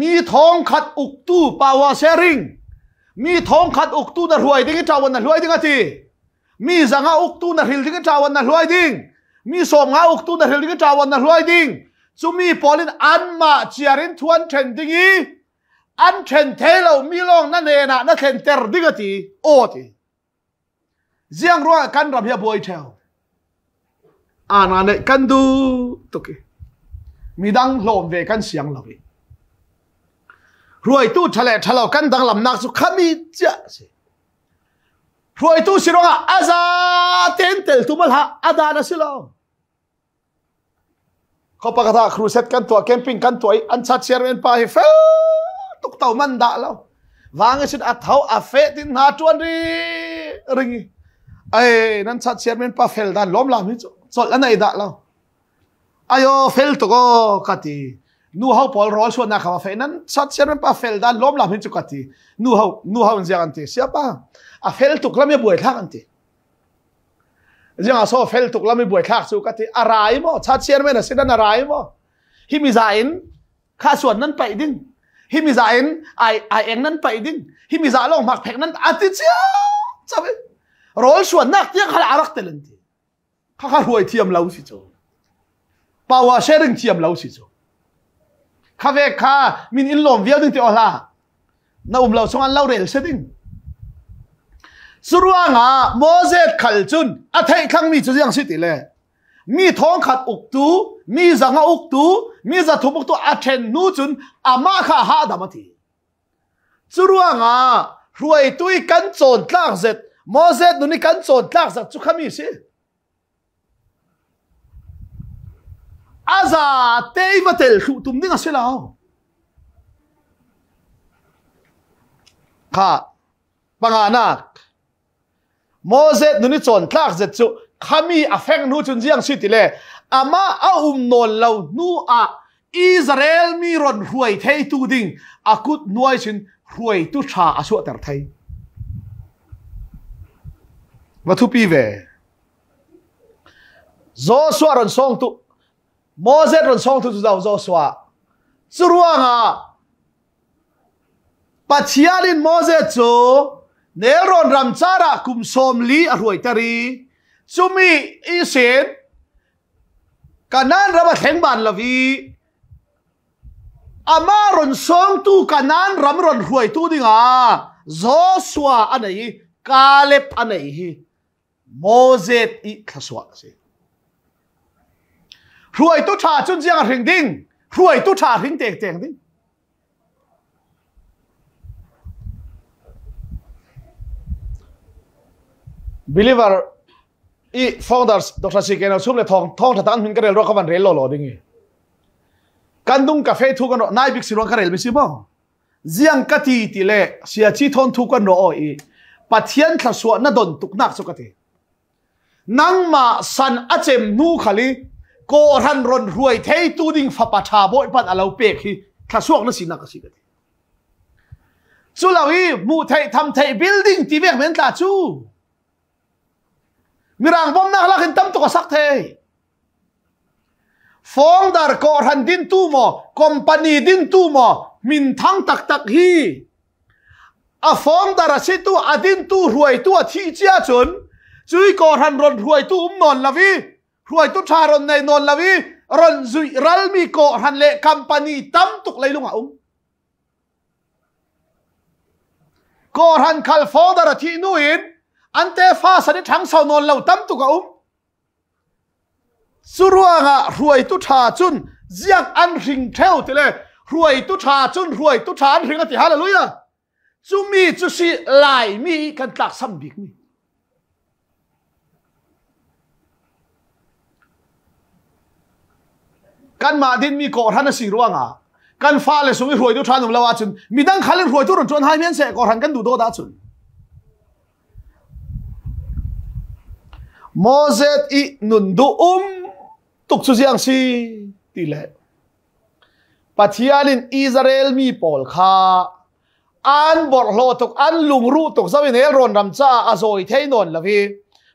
มีทองขัดอุกตู้ปาวาเซริงมีทองขัดอุกตู้นรวยดิ้งจาวันนรวยดิ้งทีมีสังอาอุกตู้นหิลดิ้งจาวันนรวยดิ้งมีสมงาอุกตู้นหิลดิ้งจาวันนรวยดิ้งสุมีพอลินอันมาเชียรินทวนเทนดิ้งีอันเชนเทเรามีลองนั่นเองนะนั่นเชนเตอร์ดิกตีโอตีเสียงรัวกันรับยาบอยเชลอ่านันเองกันดูตุกิมีดังลมเวกันเสียงเราเรวยตู้ทะเลทะเลกันดังลำนักสุขมีเจ้าสิรวยตู้สิรงองอาซาเตนเตลตุมลฮะอาดานาสิลองเขาประกาศครูเซตกันตัวแคมปิ้งกันตัวอันชัดเชียร์เป็นไปเฟ้ tuk tau man da lo wang e sit a thau tin na tuan ri ring ai nan chat chairman pa fel da lom la mi so la idak lau. ayo fel to go kati nu hau pol ro so na khawa fe nan chat chairman pa fel da lom la mi chu kati nu hau nu hau zia ante siapa a fel to klame bu ta ante zia so fel to klame bu ta chu kati arai mo chat chairman na e sidan arai mo zain khaswan nan pai ding ฮิมิซาเอ็นไอไอเอ็นนั้นไปดิ้งฮิมิซาลองมักแพกนั้นอาทิตย์เช้าใช่ไหมรอลชวนนักเที่ยงขาอารักเตลันทีข้าข้ารวยเทียมเราสิจูป่าวเชริงเทียมเราสิจูข้าเวข้ามินอินลมเวียดิ้งที่อลานาอุมเราสงันเราเรลเชดิ้งสุรวงาโมเสสขัลจุนอัทิครั้งมีจะยังสิติเลยมีท้องขัดอุกตูมีสังอุกตูมีจะทุบตัวอัเทนนูจุนอามาข้าหาดามาทีจู่ว่างารวยตุยกันโจนตลากเส็จโมเสตนุนิกันโจนตลากเสร็จจุขมีสิอาซาเตยวัตเตลขุตุมนิ่งสิลาวข้าปังอานักโมเสสนุนิ่โจนตลากเสร็จจุขมีอาแฟงนูจุนเจียงสิติเล ama a um non lo nu a Israel mi ron ruai thei tu ding akut nuai chin ruai tu cha asu tar thei và thu pi về Joshua ron song tu Moses ron song tu dau Joshua churuang a pachialin Moses chu nel ron ram chara kum som li a ruai tari chumi isin กานนั่นระบาดแข็งบานละวีอามารนซองตูกานนั่นรำรนรวยตูดิงาโจสววอันไหนกาเลปอันไหนโมเสสอิขสวะสิรวยตูชาจุนเจียงหิงดิ้งรวยตูชาหิงเตกเตงดิ้งบิลิเวอร์อีฟองดัสดอกซาซิกเอาชุบเลยทองทองถัดตั้งหินกระเรลรอกบันเรลหล่อหล่อดิ่งี้กันดุงกาแฟทุกันหรอนายบิ๊กซีรองกระเรลไม่ใช่บงเจียงกะทีตีเล่เสียชีทอนทุกันหรออีปัทเทียนทัศวนนดนตุกนักสุกตินังมาสันอเจมนู่คลกโอรันรนรวยเทยตูดิ่งฟะปะชาบอยปันอาลาเป็กฮีทัศวนนสินักสิกติสุลาวีมูเทยทำเทยบิลดิ่งที่เวียงเหมืนตาจูมีรางบอมนะลักินตั้มตุกสักเทฟองดาร์กอรันดินตูมอคอมพานีดินตูมอมินทังตักตักฮีอาฟองดาราชิตูอดินตูรวยตัวที่เจ้าชนจุยกอรันรอนรวยตูอุ้มนอนลาวีรวยตุชารนในนอนลาวีรอนจุยรัลมีกอรันเลคัมพานีตั้มตุกไลลุงอาอุ้มกอรันคาลฟองดาราี่นูอินอันเตฟาสันทังสาวนนเลาตั้มตุกอุ้มสุรวงะรวยตุชาจุนเจียกอันริงเทวทีเลยรวยตุชาจุนรวยตุชาอันริงอันที่ฮาเลลูยะจุมีจุสิหลายมีกันตักสัมบิกมีกันมาดินมีก่อทันสิรวง่ะกันฟ้าเลยสุมิรวยตุชาหนุมเลาวาจุนมีดังขั้นรวยตุรุนจนหายเมียนเสกก่อทันกันดูโตดาจุน Mozet i nunduum tuksuziang si tile. Patialin Israel mi pol kha. An bor lo tuk an lung ru tuk zawin el ron ram cha azoi thay non lavi.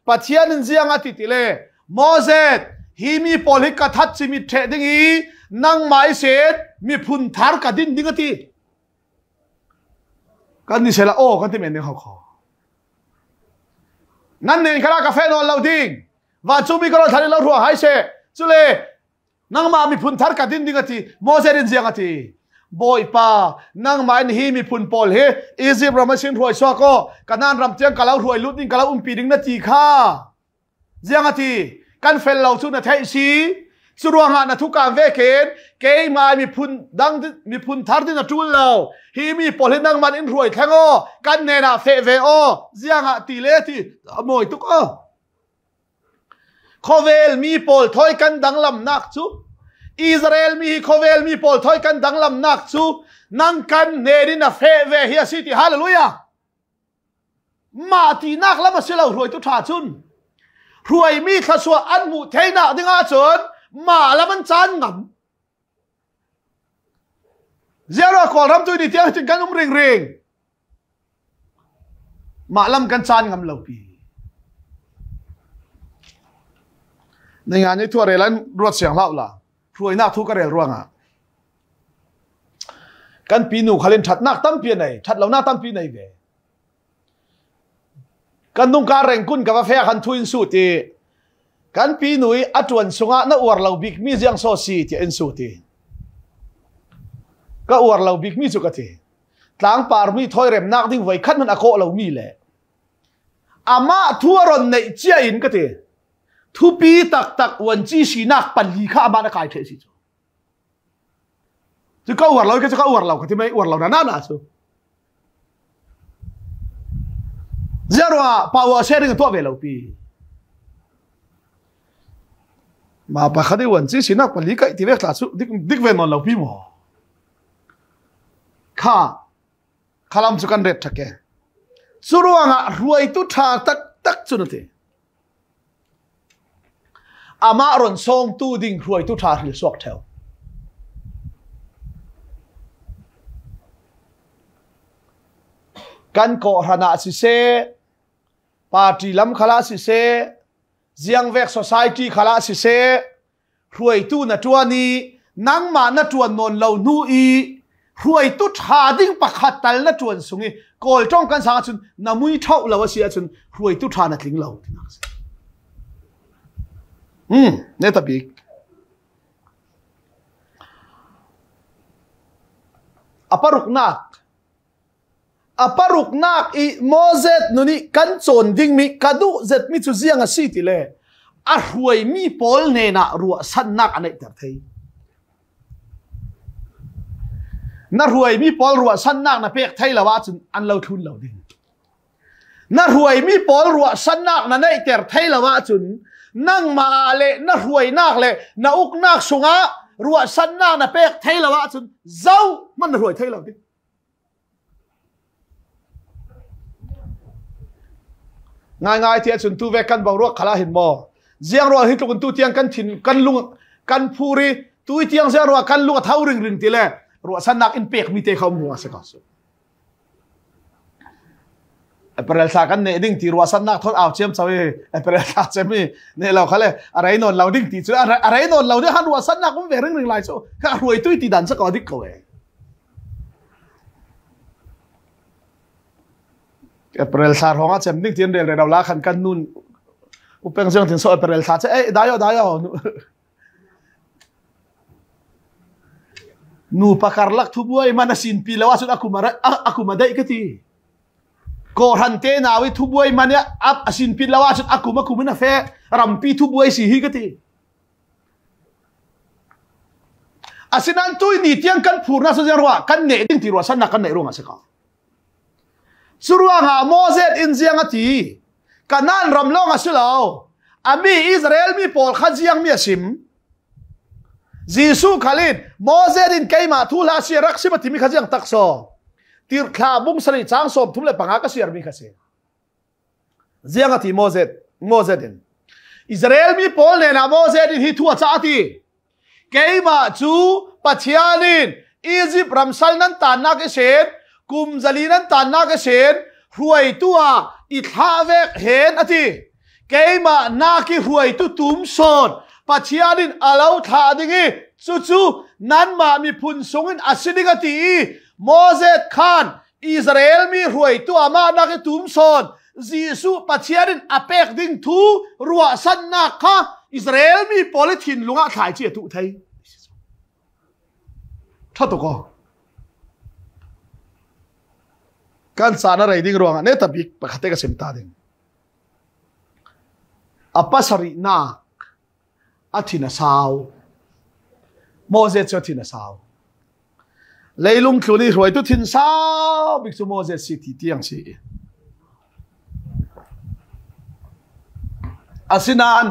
Patialin ziang ati tile. Mozet hi mi pol hi kathat si mi tre ding i nang mai set mi phun thar ka din ding ati. Kan ni sela o kan ti men ni khok khok. นั่นเองคาราคาเฟ่นอนเราดิงว่าชูมีก็เราทัเราหัวหายเช่ชุเลนั่งมามีพุนทารกัดดินดิ่งกที่โมเสสินเจียงกันทีโบยปานั่งมาอินฮีมีพุนปอลเฮอีซิบรามาชินรวยชอกก็นานรำเจียงกะเราหวยลุดดิ่งกะเราอุ้มปีดิ่งนาจีข้าเจียงกันทีกันเฟลเราชุนนาเทชีสุรวงานทุกการเวเกนเกยมามีพุนดังมีพุนทาร์ดินาจูลเราฮีมีปอลินังมันอินรวยแทง้อกันเนนาเฟเวอเสียงะตีเลที่มวยทุกอคเวลมีปอลถอยกันดังลำนักชูอิสราเอลมีคเวลมีปอลถอยกันดังลำนักชูนังกันเนรินาเฟเวเฮียสิติฮาเลลูยามาตีนักแล้วมาเสรารวยตุถชาชุนรวยมีขสวอันมุเทนาดิงอาชนมาแล้วมันจานงำเจราขอรับตัวนี้เที่จึงกันอุ้มเร่งเริงมาลำกันจานงำเหล่าปีในงานนี้ทั่วเรลันรวดเสียงเล่าล่ะรวยนักทุกกระเรลร่วงอ่ะกันปีหนูเขาเล่นชัดนักตั้มพียไหนชัดเหล่าหน้าตั้มปีไหนเวกันนุ่งการแรงกุ้นกับ่าแฟร์คันทุนสูตร kan pi nui atuan sunga na uar lau bik mi jang so si ti en su ti ka uar lau bik mi chu ka ti tlang par mi thoi rem nak ding vai khat man ako lau mi le ama thuaron nei chia in ka ti thu pi tak tak wan chi si nak pan hi kha ma na kai the si chu chu ka uar lau ka chu ka uar lau ka ti mai uar lau na na na chu zero pa wa sharing to ve lau pi ma pa khadi wan chi sina pa li ka ti ve khla su dik dik ve non lo pi mo kha khalam chu kan ret thake churuanga ruai tu tha tak tak chunate ama ron song tu ding ruai tu tha hil suak theu kan ko hrana si se party lam khala si se giang vek society khala si se ruai tu na tuani nang ma na tuan non lo nu i ruai tu tha ding pakhat tal na tuan sungi kol tong kan sa chun na mui thau lo si chun ruai tu tha na tling lo hmm ne ta bi aparuk nak อัปรุกนักอีโมเซตนุนีกันโจนดิ้งมีกรดูเซตมิทุเซียงสิทิเลอรวยมีพอลเนนะรัวสันนักอันไหนแต่ทีนรวยมีพอลรัวสันนักนะเปียกไทยละวะจุนอันเราทุนเราดิ้งนัรวยมีพอลรัวสันนักนะในแต่ไทยละวะจุนนั่งมาเลนัรวยนักเลนัอุกนักสุงะรัวสันนักนะเปียกไทยละวะจุนเจ้ามันรวยไทยเราดิ้งง่ายง่ายเทียนสุนทูเวกันบางรัวขลาหินบอเสียงรัวหิตกุนตูเทียงกันถิ่นกันลุงกันภูรีตุยเทียงเสียงรัวกันลุงเท่าริงริงตีแลรัวสนักอินเปียกมีเตเขามัวสกัสเอเปรลสากันเนี่ยดิ่งที่รัวสนักทอดเอาเชื่อมเสวยเอเปรลสาเชมีเนี่ยเราเขาเลยอะไรนนเราดิ่งตีช่วยอะไรนนเราเนี่ยฮันรัวสนักมันเวรึงริงไรโส่ข้ารวยตุยตีดันสกอดิกเกว April sa ronga chem ning tin rel rela khan kan nun upeng jang tin so April sa che ei dayo dayo nu pakar lak thu buai mana sin pi lawa sut aku mara aku madai kati ko hante na wi thu buai mana ap asin pi lawa sut aku maku mana fe ram pi thu buai si hi kati asinan tu ni tiang kan purna sa jarwa kan ne din tirwa sanna kan ne ro ma se ka สุรวงหาโมเสสอินเซียงอตีกันนั่นรำลองอาศิลาวอามีอิสราเอลมีปอลขัดยังมีชิมจีซูคาลินโมเสสอินไกมาทูลอาเสียรักสิมติมีขัดยังตักซอติร์คลาบุงสนิจางสมทุมเลปังอากาเียมีขัดเสียเซียงอตีโมเสสโมเสสอินอิสราเอลมีปอลเนี่ยนะโมเสสอินฮิทัวจาตีไกมาจูปัชยานินอียิปต์รำสัลนันตานักเชิดกุมจลีนั้นตันนากเนรวยตัวอิทาเวกเห็นอธิเกมานาคิหวยตุตุมสดปัจจัยนินอาลลวทาดิกิจูจูนั้นมามีพุนสงินอัศนิกตีโมเสสขานอิสราเอลมีหวยตัวมานาคิตุมสดจีซูปัจจัยนินอเปกดิงทูรัวสันนาคาอิสราเอลมีโพลิทินลุงอาถ่ายเจียตุไทยถ้าตักก็ kan sana rai ding ruang ne tabik pakhate ka simta ding apa sari na athina sau moses cho thina sau leilung khuli hroi tu thin sau bik chu moses si ti tiang si asinan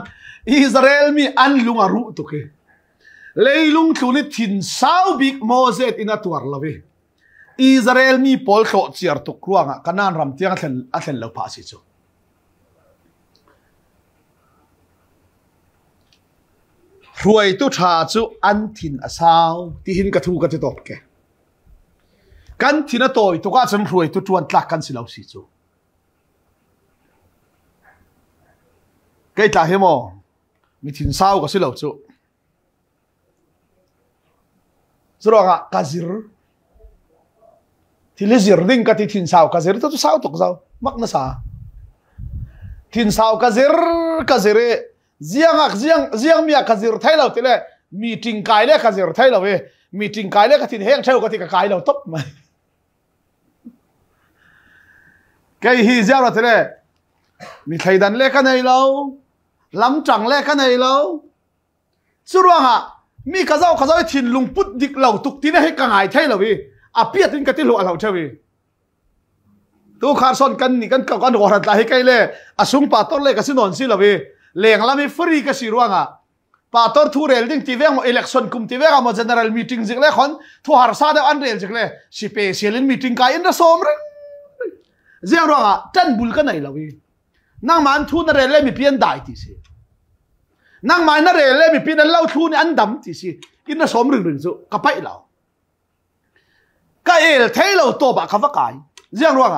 israel mi an lunga ru to ke leilung khuli thin sau bik moses ina tuar lawe Israel mi pol tho chiar tuk ruanga kanan ram tiang athen athen lo pa si chu ruai tu tha chu an thin asaw ti hin ka thu ka ti tot ke kan thina toy tu ka chem ruai tu tuan tlak kan si lo si chu cái ta hi mo mi thin sao ka si lo chu zura kazir thì lấy dìr đinh cả thì thìn sao cả dìr tôi sao tục sao mắc nó sao thìn sao cả dìr cả dìr riêng e. ạc riêng riêng mía cả dìr thay lâu thế này meeting cái này cả dìr thay lâu về meeting cái này cả thìn hẹn theo cả thì cả cái lâu top mà cái hi giao là thế này mi thầy đàn lẽ cái này lâu lắm chẳng lẽ cái này lâu chưa rồi à, mi cả giao cả giao thìn lùng bút địch lâu tục tin này hết cả ngày thay lâu về อาเปียตินกติท่ลูกเราเชวีตัวคาร์ซอนกันนี่กันกับกันหัวรัดไลให้กลนเลยอาสุงปาตอร์เลยกันสินอนสิลาเวเลงละมีฟรีกัสิรัวงอ่ะปาตอร์ทูเรลดิ้งทีเวงมาเเล็กชันคุมทีเวงมาเจเนอเรลมีติ้งจิกเลยคนทัวร์ซาเดอันเรลจิกเลยสิเปเชียลินมีติ้งกายอินระสมรึงเจ้ารัวงอ่ะจันบุลกันไหนลาเวนั่งมันทูนเรลเลยมีเพียนได้ที่สินั่งมันเรลเลยมีเพียนเล่าทูนอันดำที่สิอินระสมรึงรึงจุกับไปลรวก็เอลเทเราโตบกขัไกาเรื่องว่า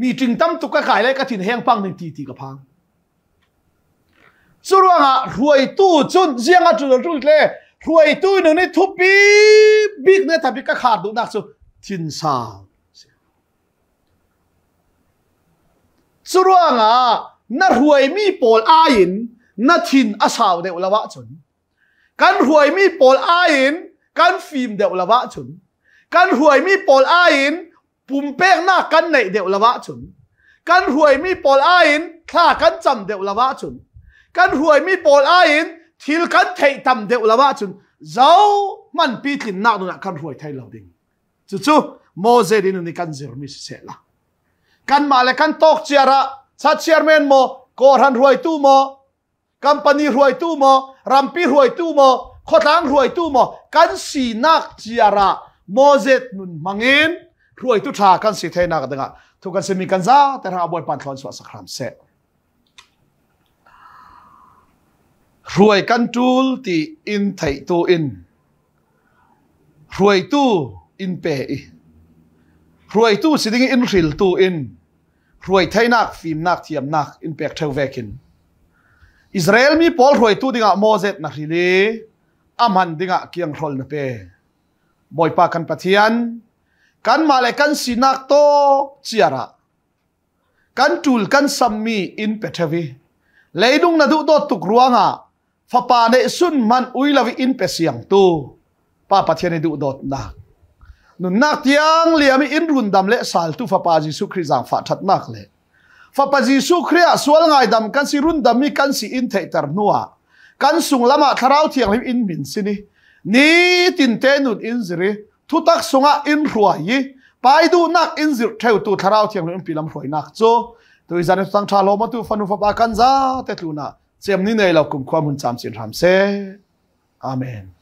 มีจิงตั้มตุกไะก่เลยก็ถิ่นแห้งปังหนึ่งทีทีกับพังสุรว่าหวยตู้จุนเรื่องอะจุจุดเลยหวยตู้หนึ่งนี่ทุบปีบิ๊กเนี่ยทับิ๊กก็ขาดดุนักสุทินสาวสุรว่าง่ะน่าหวยมีโอลอายินน่าทินอาสาวเดวละวะจุนการหวยมีโอลอายินการฟิล์มเดวละวะจุนกันหวยมีปอลอาอินปุ่มเป้งหน้ากันในเดียวละวะชุนกันหวยมีปอลอาอินท่ากันจำเดียวละวะชุนกันหวยมีปอลอาอินทิลกันเทตจำเดียวละวะชุนเจ้ามันปีตินนักนุนกันหวยไทยเราดิงจู่ๆโมเสดินุนกันซอรมิสเซละกันมาเลกันตกเชียระชัดเชียร์เมนโมกอรันหวยตู้โมกัมปนีหวยตู้โมรัมปีหวยตู้โมขอดังหวยตู้โมกันสีนักเชียระโมเซสนุนมังเอินรวยตุชากันสิเทนักดังะทุกันสิมีกันซาแต่เาบอยปันทอนสวสครามเสรวยกันจูลที่อินไทตูอินรวยตูวอินเปอรวยตูวสิ่งอินริลตูวอินรวยไทยนักฟิมนักเทียมนักอินเปกเทวเวกินอิสราเอลมีพอลรวยตูวดิ่งะโมเซสนักริลีอามันดิ่งะเกียงรอลนเป boy pa kan pathian kan male kan sinak to chiara kan tul kan sammi in pethevi leidung na du to tukruanga fapa ne sun man uilawi in pesiang tu pa pathian ne du dot na nu nak tiang liami in run dam le sal tu fapa jisu khristang fa that nak le fapa jisu khria sual ngai dam kan si run dam mi kan si in theitar nuwa kan sung lama tharau thiang in min sini ni tin te nun in ziri thu tak sunga in ruwa yi pai du nak in zir theu tu tharau thiam in pilam roi nak cho tu izan tu tang tha lo ma tu fanu fa pa kan za te tluna chem ni nei lo kum khwa mun cham chin ram se amen